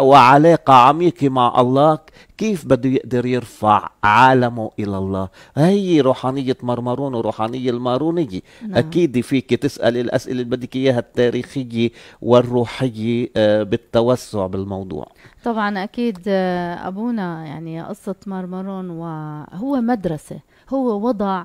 وعلاقة عميقة مع الله كيف بده يقدر يرفع عالمه إلى الله هي روحانية مرمرون وروحانية المارونية نعم. أكيد فيك تسأل الأسئلة اللي بدك إياها التاريخية والروحية آه، بالتوسع بالموضوع طبعا أكيد آه، أبونا يعني قصة مرمرون وهو مدرسة هو وضع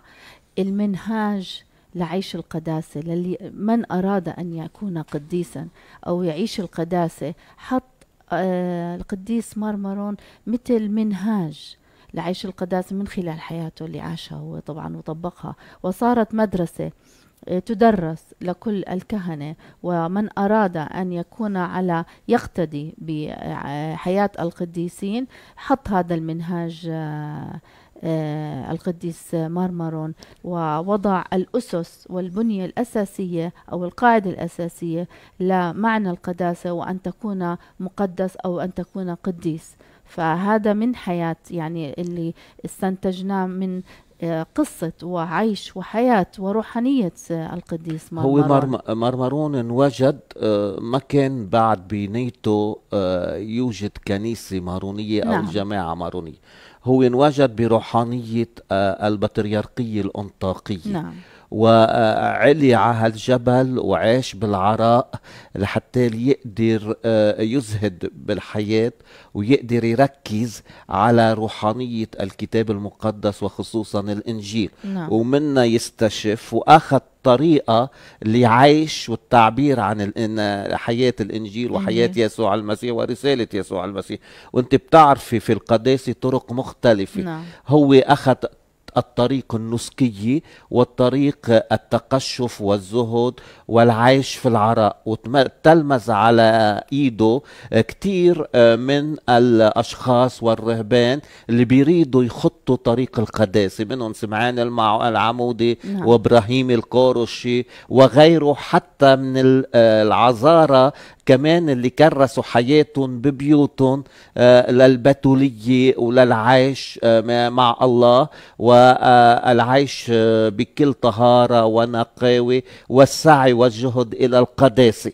المنهاج لعيش القداسة للي من أراد أن يكون قديسا أو يعيش القداسة حط آه القديس مرمرون مثل منهاج لعيش القداسة من خلال حياته اللي عاشها هو طبعا وطبقها وصارت مدرسة آه، تدرس لكل الكهنة ومن أراد أن يكون على يقتدي بحياة القديسين حط هذا المنهاج آه، آه، القديس مارمارون ووضع الأسس والبنية الأساسية أو القاعدة الأساسية لمعنى القداسة وأن تكون مقدس أو أن تكون قديس فهذا من حياة يعني اللي استنتجناه من آه، قصة وعيش وحياة وروحانية آه، القديس مرمرون هو مرمرون انوجد ما كان بعد بنيته يوجد كنيسة مارونية أو نعم. جماعة مارونية هو انوجد بروحانية آه، البطريركية الأنطاقية نعم. وعلي على هالجبل وعاش بالعراء لحتى يقدر آه، يزهد بالحياة ويقدر يركز على روحانية الكتاب المقدس وخصوصا الإنجيل نعم. ومنا يستشف وأخذ طريقة لعيش والتعبير عن حياة الإنجيل وحياة يسوع المسيح ورسالة يسوع المسيح وانت بتعرفي في القداسة طرق مختلفة نعم. هو أخذ الطريق النسكية والطريق التقشف والزهد والعيش في العراء وتلمز على ايده كثير آه، من الاشخاص والرهبان اللي بيريدوا يخطوا طريق القداسه منهم سمعان العمودي نعم. وابراهيم الكورشي وغيره حتى من آه، العذاره كمان اللي كرسوا حياتهم ببيوتهم آه، للبتولية وللعيش آه، مع الله والعيش آه، بكل طهارة ونقاوة والسعي والجهد إلى القداسة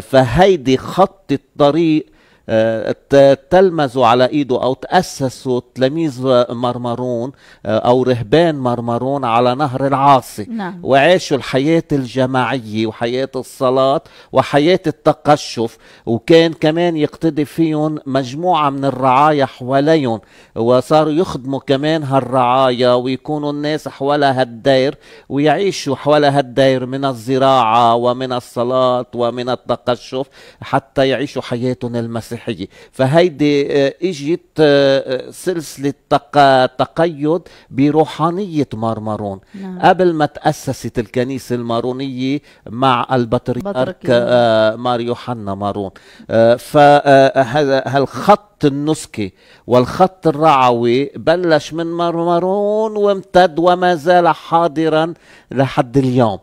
فهيدي خط الطريق آه، تلمذوا على ايده او تاسسوا تلاميذ مرمرون آه، او رهبان مرمرون على نهر العاصي نعم. وعاشوا الحياه الجماعيه وحياه الصلاه وحياه التقشف وكان كمان يقتدي فيهم مجموعه من الرعايا حواليهم وصاروا يخدموا كمان هالرعايا ويكونوا الناس حول هالدير ويعيشوا حول هالدير من الزراعه ومن الصلاه ومن التقشف حتى يعيشوا حياتهم المسيحيه الصحيه فهيدي آه، اجت آه، آه، سلسله تق... تقيد بروحانيه مرمرون نعم. قبل ما تاسست الكنيسه المارونيه مع البطريرك مار يوحنا مارون فهالخط هالخط النسكي والخط الرعوي بلش من مرمرون وامتد وما زال حاضرا لحد اليوم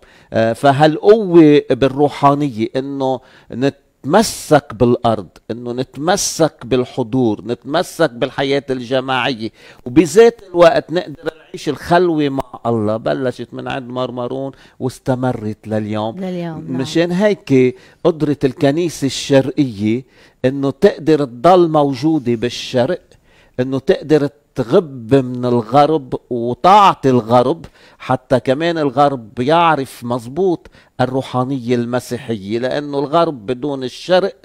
فهالقوة بالروحانية انه نت نتمسك بالارض انه نتمسك بالحضور نتمسك بالحياه الجماعيه وبذات الوقت نقدر نعيش الخلوه مع الله بلشت من عند مرمرون واستمرت لليوم لليوم نعم. مشان هيك قدره الكنيسه الشرقيه انه تقدر تضل موجوده بالشرق انه تقدر تغب من الغرب وتعطي الغرب حتى كمان الغرب يعرف مظبوط الروحانية المسيحية لأنه الغرب بدون الشرق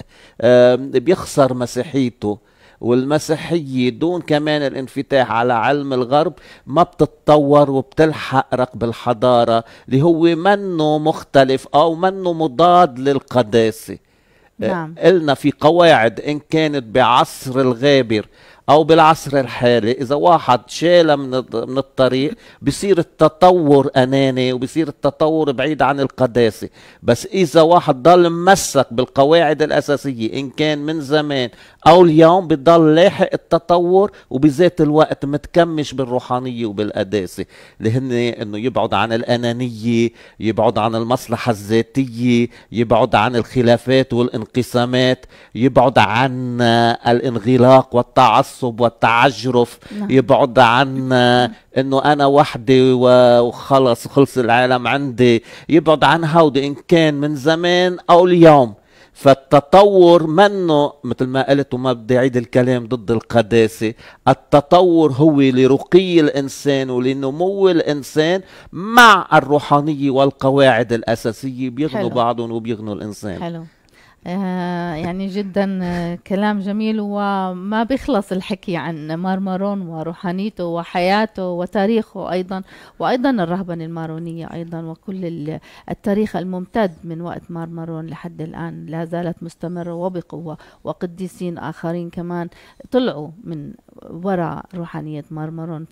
بيخسر مسيحيته والمسيحية دون كمان الانفتاح على علم الغرب ما بتتطور وبتلحق رقب الحضارة اللي هو منه مختلف أو منه مضاد للقداسة نعم. قلنا في قواعد إن كانت بعصر الغابر او بالعصر الحالي اذا واحد شال من من الطريق بصير التطور اناني وبصير التطور بعيد عن القداسه بس اذا واحد ضل ممسك بالقواعد الاساسيه ان كان من زمان او اليوم بضل لاحق التطور وبذات الوقت متكمش بالروحانيه وبالقداسه اللي هن انه يبعد عن الانانيه يبعد عن المصلحه الذاتيه يبعد عن الخلافات والانقسامات يبعد عن الانغلاق والتعصب التعصب والتعجرف نعم. يبعد عن انه انا وحدي وخلص خلص العالم عندي يبعد عن هودي ان كان من زمان او اليوم فالتطور منه مثل ما قلت وما بدي اعيد الكلام ضد القداسه، التطور هو لرقي الانسان ولنمو الانسان مع الروحانيه والقواعد الاساسيه بيغنوا حلو. بعضهم وبيغنوا الانسان. حلو. آه، يعني جدا آه، كلام جميل وما بيخلص الحكي عن مارمارون وروحانيته وحياته وتاريخه أيضا وأيضا الرهبنة المارونية أيضا وكل التاريخ الممتد من وقت مارمارون لحد الآن لا زالت مستمرة وبقوة وقديسين آخرين كمان طلعوا من وراء روحانية مارمارون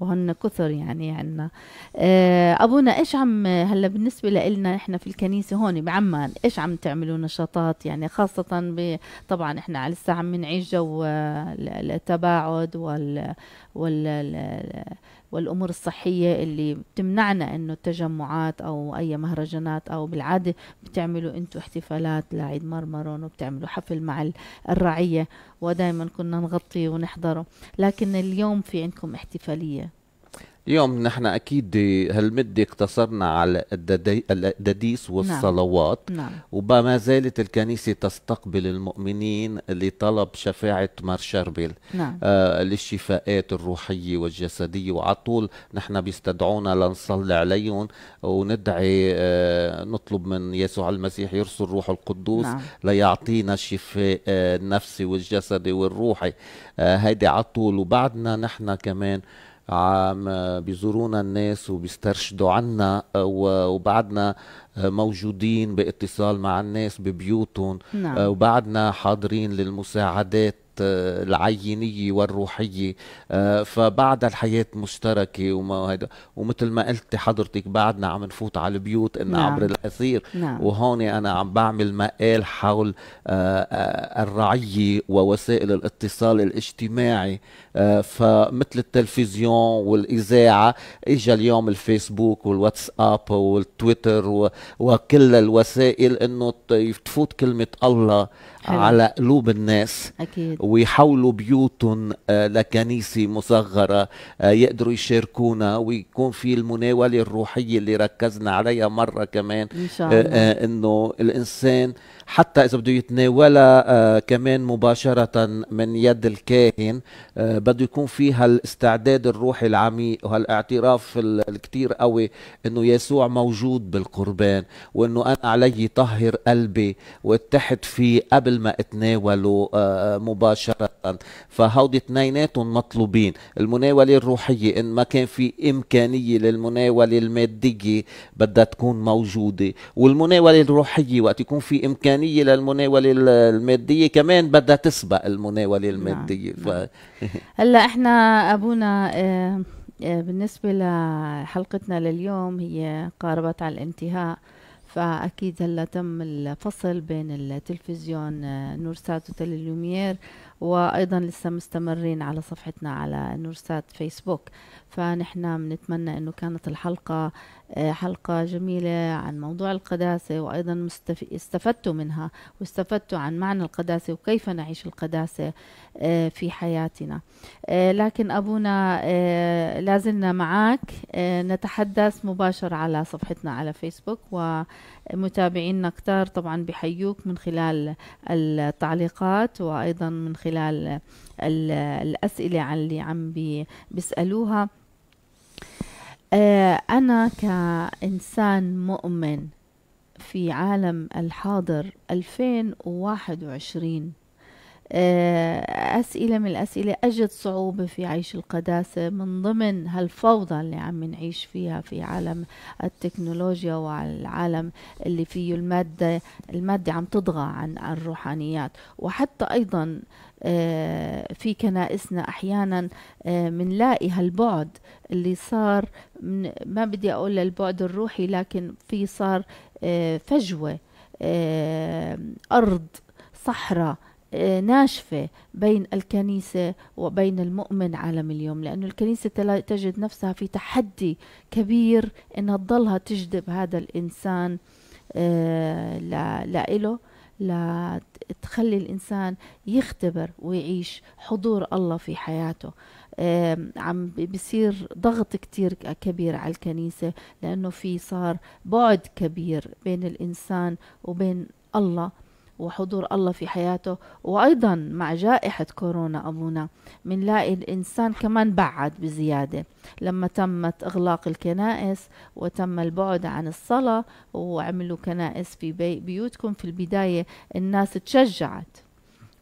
وهن كثر يعني عنا آه، أبونا إيش عم هلا بالنسبة لنا إحنا في الكنيسة هون بعمان إيش عم تعملوا نشاط النشاطات يعني خاصة طبعا احنا لسه عم نعيش جو التباعد آه، وال, وال والامور الصحيه اللي بتمنعنا انه التجمعات او اي مهرجانات او بالعاده بتعملوا انتوا احتفالات لعيد مرمرون وبتعملوا حفل مع الرعيه ودائما كنا نغطي ونحضره لكن اليوم في عندكم احتفاليه اليوم نحن اكيد هالمده اقتصرنا على الدديس نعم. والصلوات نعم. نعم. وما زالت الكنيسه تستقبل المؤمنين لطلب شفاعه مار شربل نعم. آه للشفاءات الروحيه والجسديه وعلى طول نحن بيستدعونا لنصلي عليهم وندعي آه نطلب من يسوع المسيح يرسل روح القدوس نعم. ليعطينا الشفاء آه النفسي والجسدي والروحي آه هيدي على طول وبعدنا نحن كمان آه عم آه، بيزورونا الناس وبيسترشدوا عنا آه، وبعدنا آه، موجودين باتصال مع الناس ببيوتهم نعم. وبعدنا حاضرين للمساعدات العينية والروحية آه، فبعد الحياة مشتركة وما هيدا ومثل ما قلت حضرتك بعدنا عم نفوت على البيوت إن نعم. عبر الأثير نعم. وهون أنا عم بعمل مقال حول آه، آه، الرعية ووسائل الاتصال الاجتماعي فمثل التلفزيون والإذاعة إجا اليوم الفيسبوك والواتساب والتويتر وكل الوسائل إنه تفوت كلمة الله على قلوب الناس أكيد. ويحولوا بيوتهم آه، لكنيسة مصغرة آه، يقدروا يشاركونا ويكون في المناولة الروحية اللي ركزنا عليها مرة كمان إن شاء الله. آه، إنه الإنسان حتى اذا بده يتناولها آه، كمان مباشره من يد الكاهن آه، بده يكون في هالاستعداد الروحي العميق وهالاعتراف الكثير قوي انه يسوع موجود بالقربان وانه انا علي طهر قلبي واتحد فيه قبل ما اتناوله آه، مباشره فهودي اثنيناتهم مطلوبين المناوله الروحيه ان ما كان في امكانيه للمناوله الماديه بدها تكون موجوده والمناوله الروحيه وقت يكون في امكانيه الإنسانية للمناولة المادية كمان بدها تسبق المناولة نعم، المادية نعم. ف... هلا احنا أبونا آه، آه، بالنسبة لحلقتنا لليوم هي قاربت على الانتهاء فأكيد هلا تم الفصل بين التلفزيون آه، نورسات وتل اليومير وأيضا لسه مستمرين على صفحتنا على نورسات فيسبوك فنحن بنتمنى أنه كانت الحلقة آه، حلقة جميلة عن موضوع القداسة وأيضا استفدتوا منها واستفدتوا عن معنى القداسة وكيف نعيش القداسة آه، في حياتنا آه، لكن أبونا لازلنا معك نتحدث مباشر على صفحتنا على فيسبوك ومتابعينا كتار طبعا بحيوك من خلال التعليقات وأيضا من خلال الأسئلة اللي عم بيسألوها آه، أنا كإنسان مؤمن في عالم الحاضر 2021 آه، أسئلة من الأسئلة أجد صعوبة في عيش القداسة من ضمن هالفوضى اللي عم نعيش فيها في عالم التكنولوجيا والعالم اللي فيه المادة المادة عم تطغى عن الروحانيات وحتى أيضا في كنائسنا احيانا بنلاقي آه، هالبعد اللي صار ما بدي اقول البعد الروحي لكن في صار آه، فجوه آه، ارض صحراء ناشفة بين الكنيسة وبين المؤمن عالم اليوم لأن الكنيسة تجد نفسها في تحدي كبير إنها تضلها تجذب هذا الإنسان لإله لتخلي الإنسان يختبر ويعيش حضور الله في حياته عم بصير ضغط كتير كبير على الكنيسة لأنه في صار بعد كبير بين الإنسان وبين الله وحضور الله في حياته وأيضا مع جائحة كورونا أبونا بنلاقي الإنسان كمان بعد بزيادة لما تمت إغلاق الكنائس وتم البعد عن الصلاة وعملوا كنائس في بي بيوتكم في البداية الناس تشجعت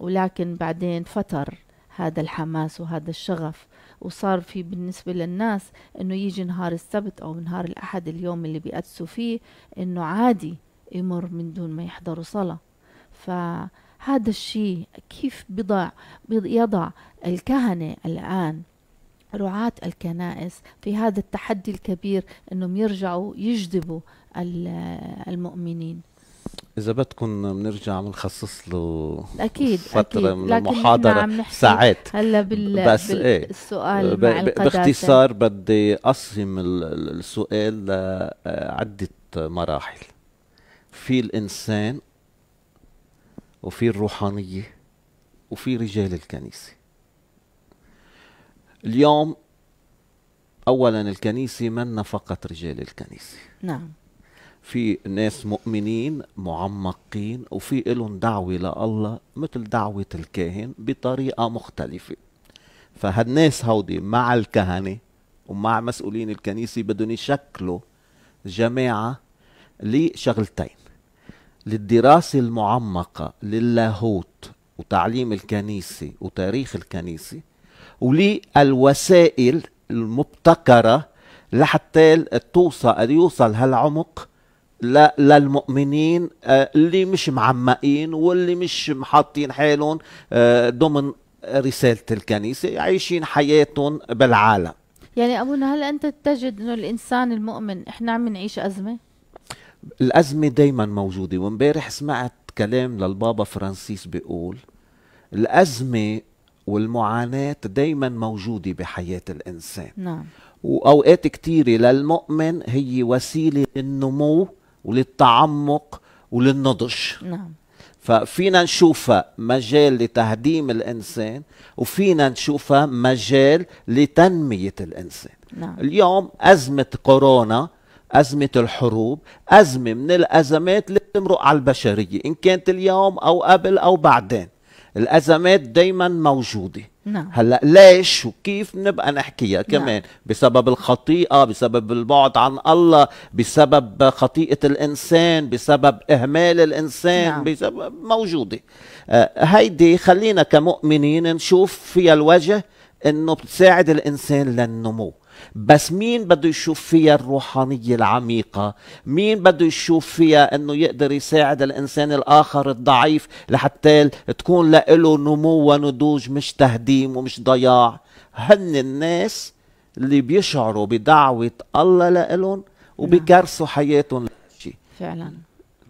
ولكن بعدين فتر هذا الحماس وهذا الشغف وصار في بالنسبة للناس انه يجي نهار السبت او نهار الاحد اليوم اللي بيقدسوا فيه انه عادي يمر من دون ما يحضروا صلاه فهذا الشيء كيف بضع يضع الكهنة الآن رعاة الكنائس في هذا التحدي الكبير انهم يرجعوا يجذبوا المؤمنين إذا بدكم بنرجع بنخصص له أكيد فترة أكيد. من المحاضرة ساعات هلا بال... بس إيه؟ إيه؟ ب... مع القداسة. باختصار بدي أقسم السؤال لعدة مراحل في الإنسان وفي الروحانية وفي رجال الكنيسة اليوم أولا الكنيسة منا فقط رجال الكنيسة نعم في ناس مؤمنين معمقين وفي لهم دعوة لله مثل دعوة الكاهن بطريقة مختلفة فهالناس هودي مع الكهنة ومع مسؤولين الكنيسة بدهم يشكلوا جماعة لشغلتين للدراسة المعمقة للاهوت وتعليم الكنيسة وتاريخ الكنيسة وللوسائل المبتكرة لحتى توصل يوصل هالعمق للمؤمنين آه، اللي مش معمقين واللي مش حاطين حالهم آه، ضمن رسالة الكنيسة عايشين حياتهم بالعالم يعني أبونا هل أنت تجد أنه الإنسان المؤمن إحنا عم نعيش أزمة؟ الأزمة دايما موجودة وامبارح سمعت كلام للبابا فرانسيس بيقول الأزمة والمعاناة دايما موجودة بحياة الإنسان نعم. وأوقات كثيرة للمؤمن هي وسيلة للنمو وللتعمق وللنضج نعم ففينا نشوفها مجال لتهديم الانسان وفينا نشوفها مجال لتنميه الانسان نعم. اليوم ازمه كورونا أزمة الحروب أزمة من الأزمات اللي بتمرق على البشرية إن كانت اليوم أو قبل أو بعدين الأزمات دايما موجودة نعم. هلا ليش وكيف نبقى نحكيها نعم. كمان نعم. بسبب الخطيئه بسبب البعد عن الله بسبب خطيئه الانسان بسبب اهمال الانسان نعم. بسبب موجوده آه هيدي خلينا كمؤمنين نشوف فيها الوجه انه بتساعد الانسان للنمو بس مين بده يشوف فيها الروحانية العميقة مين بده يشوف فيها انه يقدر يساعد الانسان الاخر الضعيف لحتى تكون له نمو ونضوج مش تهديم ومش ضياع هن الناس اللي بيشعروا بدعوة الله لإلهم نعم. وبيكرسوا حياتهم لهالشيء فعلا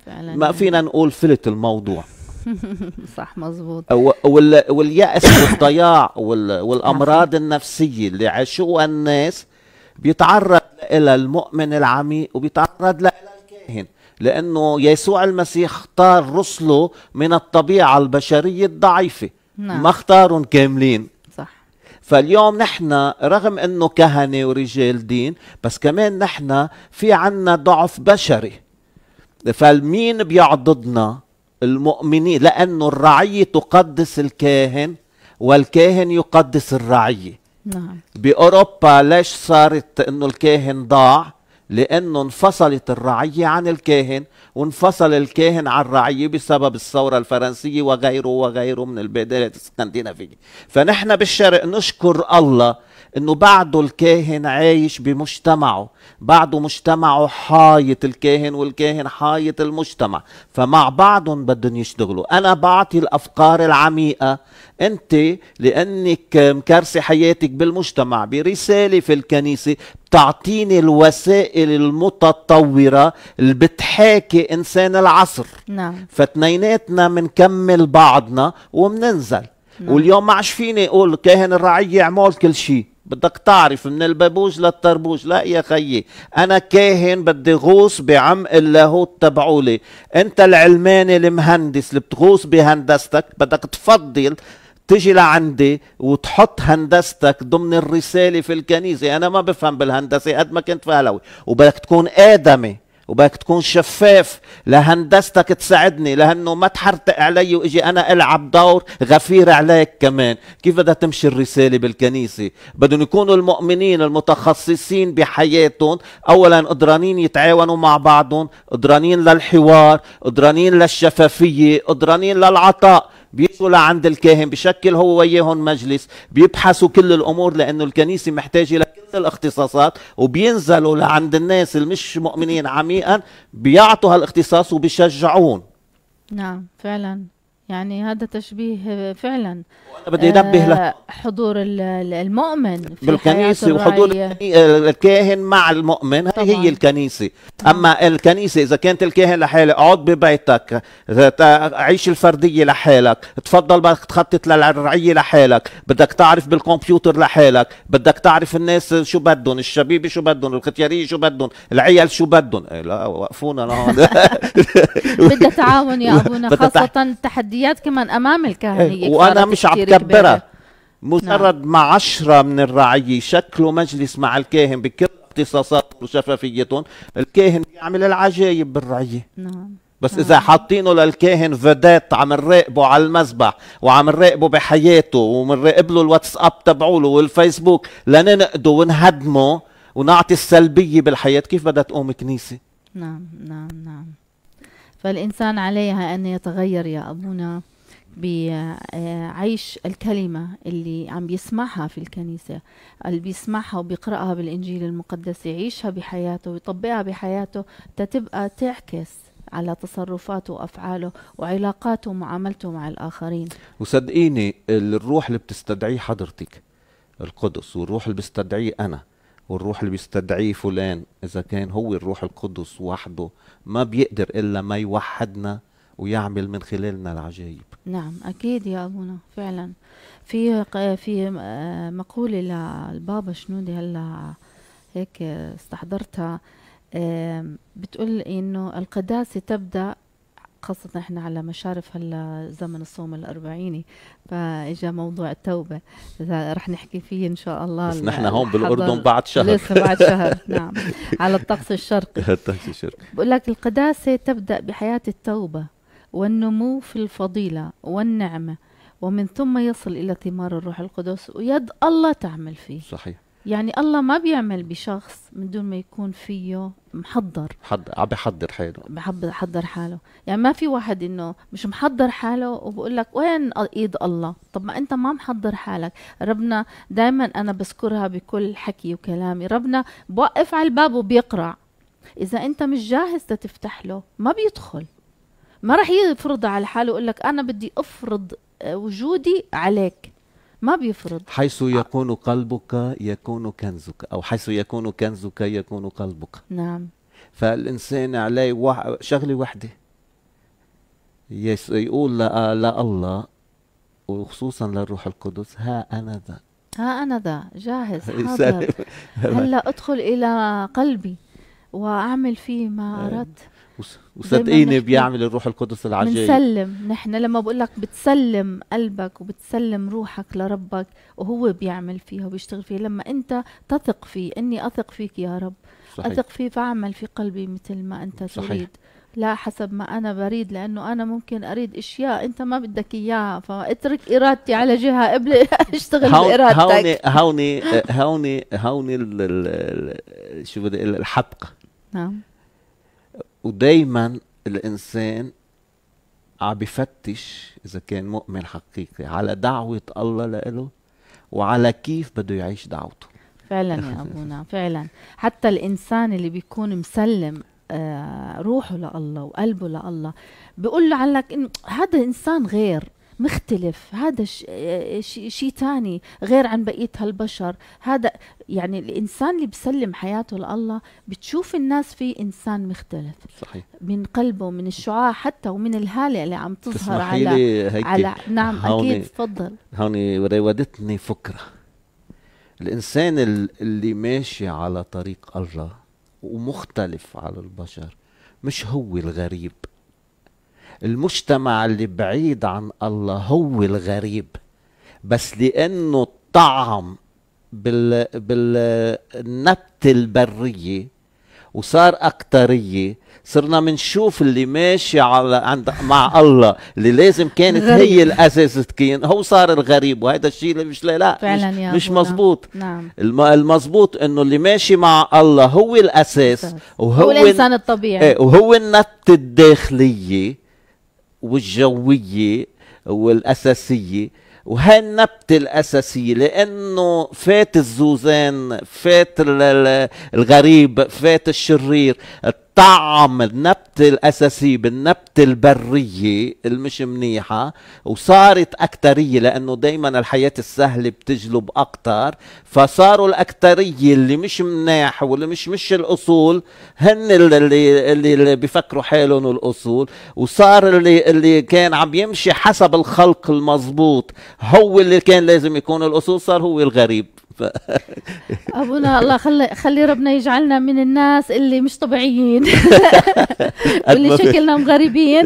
فعلا ما فينا نقول فلت الموضوع صح مزبوط واليأس والضياع والأمراض النفسية اللي عاشوها الناس بيتعرض لها المؤمن العميق وبيتعرض لها الكاهن لأنه يسوع المسيح اختار رسله من الطبيعة البشرية الضعيفة نعم. ما اختارهم كاملين فاليوم نحن رغم انه كهنه ورجال دين بس كمان نحن في عنا ضعف بشري فالمين بيعضدنا المؤمنين لأن الرعية تقدس الكاهن والكاهن يقدس الرعية نعم. بأوروبا ليش صارت أنه الكاهن ضاع لأنه انفصلت الرعية عن الكاهن وانفصل الكاهن عن الرعية بسبب الثورة الفرنسية وغيره وغيره من البدايات الاسكندنافية فنحن بالشرق نشكر الله انه بعده الكاهن عايش بمجتمعه بعده مجتمعه حايط الكاهن والكاهن حايط المجتمع فمع بعضهم بدهم يشتغلوا انا بعطي الافكار العميقه انت لانك مكرسه حياتك بالمجتمع برساله في الكنيسه بتعطيني الوسائل المتطورة اللي بتحاكي إنسان العصر نعم. فتنيناتنا منكمل بعضنا ومننزل نعم. واليوم ما عادش فيني اقول كاهن الرعيه اعمل كل شيء بدك تعرف من البابوج للطربوج لا يا خيي انا كاهن بدي غوص بعمق اللاهوت تبعولي انت العلماني المهندس اللي بتغوص بهندستك بدك تفضل تجي لعندي وتحط هندستك ضمن الرسالة في الكنيسة أنا ما بفهم بالهندسة قد ما كنت فهلوي وبدك تكون آدمي وبدك تكون شفاف لهندستك تساعدني لانه ما تحرتق علي واجي انا العب دور غفير عليك كمان كيف بدها تمشي الرساله بالكنيسه بدهم يكونوا المؤمنين المتخصصين بحياتهم اولا قدرانين يتعاونوا مع بعضهم قدرانين للحوار قدرانين للشفافيه قدرانين للعطاء بيجوا لعند الكاهن بشكل هو وياهم مجلس بيبحثوا كل الامور لانه الكنيسه محتاجه لكل الاختصاصات وبينزلوا لعند الناس اللي مش مؤمنين عميقا بيعطوا هالاختصاص وبيشجعون نعم فعلا يعني هذا تشبيه فعلا وانا بدي انبه له آه، حضور المؤمن في بالكنيسه وحضور الكاهن مع المؤمن هاي هي الكنيسه اما الكنيسه اذا كانت الكاهن لحالك اقعد ببيتك عيش الفرديه لحالك تفضل بدك تخطط للرعيه لحالك بدك تعرف بالكمبيوتر لحالك بدك تعرف الناس شو بدهم الشبيبه شو بدهم الختياريه شو بدهم العيال شو بدهم إيه، لا وقفونا لهون بدها تعاون يا ابونا خاصه تحدي التحديات كمان امام إيه، الكهنيه وانا مش عم كبرها نعم. مجرد نعم. ما عشرة من الرعية شكلوا مجلس مع الكاهن بكل اختصاصات وشفافيتهم الكاهن بيعمل العجايب بالرعية نعم بس نعم. اذا حاطينه للكاهن فيدات عم نراقبه على المذبح وعم نراقبه بحياته ومنراقب له الواتساب تبعوله والفيسبوك لننقده ونهدمه ونعطي السلبيه بالحياه كيف بدها تقوم كنيسه نعم نعم نعم فالإنسان عليها أن يتغير يا أبونا بعيش الكلمة اللي عم بيسمعها في الكنيسة اللي بيسمعها وبيقرأها بالإنجيل المقدس يعيشها بحياته ويطبقها بحياته تتبقى تعكس على تصرفاته وأفعاله وعلاقاته ومعاملته مع الآخرين وصدقيني الروح اللي بتستدعيه حضرتك القدس والروح اللي بستدعيه أنا والروح اللي بيستدعيه فلان اذا كان هو الروح القدس وحده ما بيقدر الا ما يوحدنا ويعمل من خلالنا العجائب نعم اكيد يا ابونا فعلا في في آه، مقوله للبابا شنودي هلا هيك استحضرتها بتقول انه القداسه تبدا خاصة احنا على مشارف هلا زمن الصوم الأربعيني فإجا موضوع التوبة رح نحكي فيه إن شاء الله بس نحن هون بالأردن بعد شهر لسه بعد شهر نعم على الطقس الشرقي الطقس الشرقي بقول لك القداسة تبدأ بحياة التوبة والنمو في الفضيلة والنعمة ومن ثم يصل إلى ثمار الروح القدس ويد الله تعمل فيه صحيح يعني الله ما بيعمل بشخص من دون ما يكون فيه محضر محضر عم بحضر حاله بحضر حاله يعني ما في واحد انه مش محضر حاله وبقول لك وين ايد الله طب ما انت ما محضر حالك ربنا دائما انا بذكرها بكل حكي وكلامي ربنا بوقف على الباب وبيقرع اذا انت مش جاهز تفتح له ما بيدخل ما راح يفرض على حاله يقول لك انا بدي افرض آه، وجودي عليك ما بيفرض حيث يكون قلبك يكون كنزك او حيث يكون كنزك يكون قلبك نعم فالانسان عليه شغله وحده يقول لا... لا الله وخصوصا للروح القدس ها انا ذا ها انا ذا جاهز حاضر هلا ادخل الى قلبي واعمل فيه ما آه. اردت وصدقيني بيعمل الروح القدس العجيب بنسلم نحن لما بقول لك بتسلم قلبك وبتسلم روحك لربك وهو بيعمل فيها وبيشتغل فيها لما انت تثق فيه اني اثق فيك يا رب صحيح. اثق فيه فاعمل في قلبي مثل ما انت صحيح. تريد لا حسب ما انا بريد لانه انا ممكن اريد اشياء انت ما بدك اياها فاترك ارادتي على جهه قبل اشتغل هون بارادتك هوني هوني هوني هوني شو بدي الحبق نعم ودايما الانسان عم بفتش اذا كان مؤمن حقيقي على دعوه الله لإله وعلى كيف بده يعيش دعوته فعلا يا ابونا نعم، فعلا حتى الانسان اللي بيكون مسلم آه، روحه لله وقلبه لله بقول عنك انه هذا انسان غير مختلف هذا شيء ثاني غير عن بقيه هالبشر هذا يعني الانسان اللي بسلم حياته لله بتشوف الناس فيه انسان مختلف صحيح من قلبه من الشعاع حتى ومن الهاله اللي عم تظهر على لي هيك على نعم اكيد تفضل هون راودتني فكره الانسان اللي ماشي على طريق الله ومختلف على البشر مش هو الغريب المجتمع اللي بعيد عن الله هو الغريب بس لانه الطعم بال بالنبت البريه وصار أكترية صرنا منشوف اللي ماشي على عند مع الله اللي لازم كانت غريب. هي الأساس تكين هو صار الغريب وهذا الشيء اللي مش لا لا فعلا مش, مش مزبوط نعم. المزبوط انه اللي ماشي مع الله هو الأساس وهو هو الإنسان الطبيعي ايه وهو النبت الداخلية والجوية والأساسية وهي النبتة الأساسية لأنه فات الزوزان فات الغريب فات الشرير طعم النبت الاساسي بالنبت البريه اللي مش منيحه وصارت اكتريه لانه دائما الحياه السهله بتجلب اكتر فصاروا الاكتريه اللي مش مناح واللي مش مش الاصول هن اللي اللي, اللي بيفكروا حالهم الاصول وصار اللي اللي كان عم يمشي حسب الخلق المضبوط هو اللي كان لازم يكون الاصول صار هو الغريب ف... ابونا الله خلي خلي ربنا يجعلنا من الناس اللي مش طبيعيين اللي شكلنا مغربين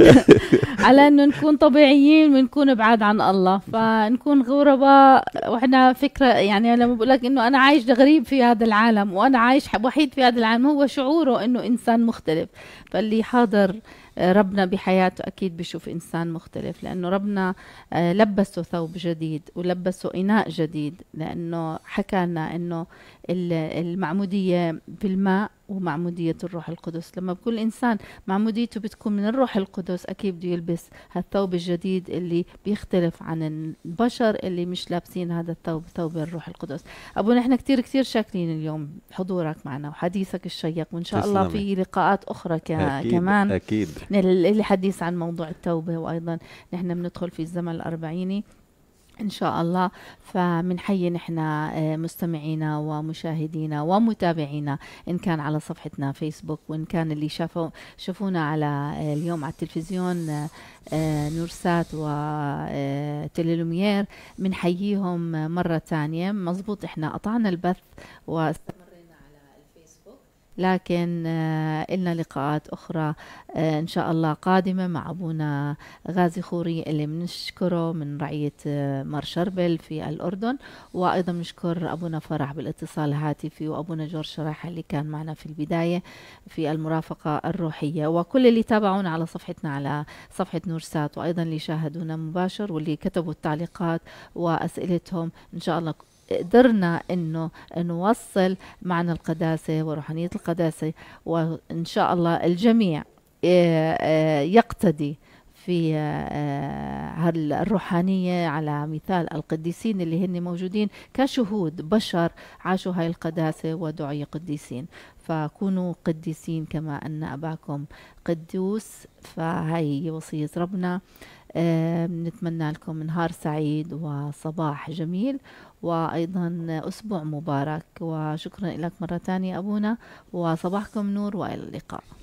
على انه نكون طبيعيين ونكون بعاد عن الله فنكون غرباء واحنا فكره يعني لما بقول لك انه انا عايش غريب في هذا العالم وانا عايش وحيد في هذا العالم هو شعوره انه انسان مختلف فاللي حاضر ربنا بحياته أكيد بشوف إنسان مختلف لأنه ربنا آه، لبسه ثوب جديد ولبسه إناء جديد لأنه حكى لنا أنه المعمودية بالماء ومعمودية الروح القدس لما بكل إنسان معموديته بتكون من الروح القدس أكيد بده يلبس هالثوب الجديد اللي بيختلف عن البشر اللي مش لابسين هذا الثوب ثوب الروح القدس أبو نحن كتير كتير شاكرين اليوم حضورك معنا وحديثك الشيق وإن شاء الله في لقاءات أخرى أكيد كمان أكيد الحديث عن موضوع التوبة وأيضا نحن بندخل في الزمن الأربعيني ان شاء الله حي نحن آه، مستمعينا ومشاهدينا ومتابعينا ان كان على صفحتنا فيسبوك وان كان اللي شافوا شافونا على آه، اليوم على التلفزيون آه، نورسات من بنحييهم مره ثانيه مزبوط احنا قطعنا البث و لكن آه، إلنا لقاءات أخرى آه، إن شاء الله قادمة مع أبونا غازي خوري اللي بنشكره من رعية آه، مار شربل في الأردن وأيضا بنشكر أبونا فرح بالاتصال الهاتفي وأبونا جورج شرح اللي كان معنا في البداية في المرافقة الروحية وكل اللي تابعونا على صفحتنا على صفحة نورسات وأيضا اللي شاهدونا مباشر واللي كتبوا التعليقات وأسئلتهم إن شاء الله قدرنا انه نوصل معنى القداسه وروحانيه القداسه وان شاء الله الجميع آه، آه، يقتدي في هالروحانية آه، على مثال القديسين اللي هن موجودين كشهود بشر عاشوا هاي القداسة ودعي قديسين فكونوا قديسين كما أن أباكم قدوس فهي وصية ربنا نتمنى لكم نهار سعيد وصباح جميل وأيضا أسبوع مبارك وشكرا لك مرة ثانية أبونا وصباحكم نور وإلى اللقاء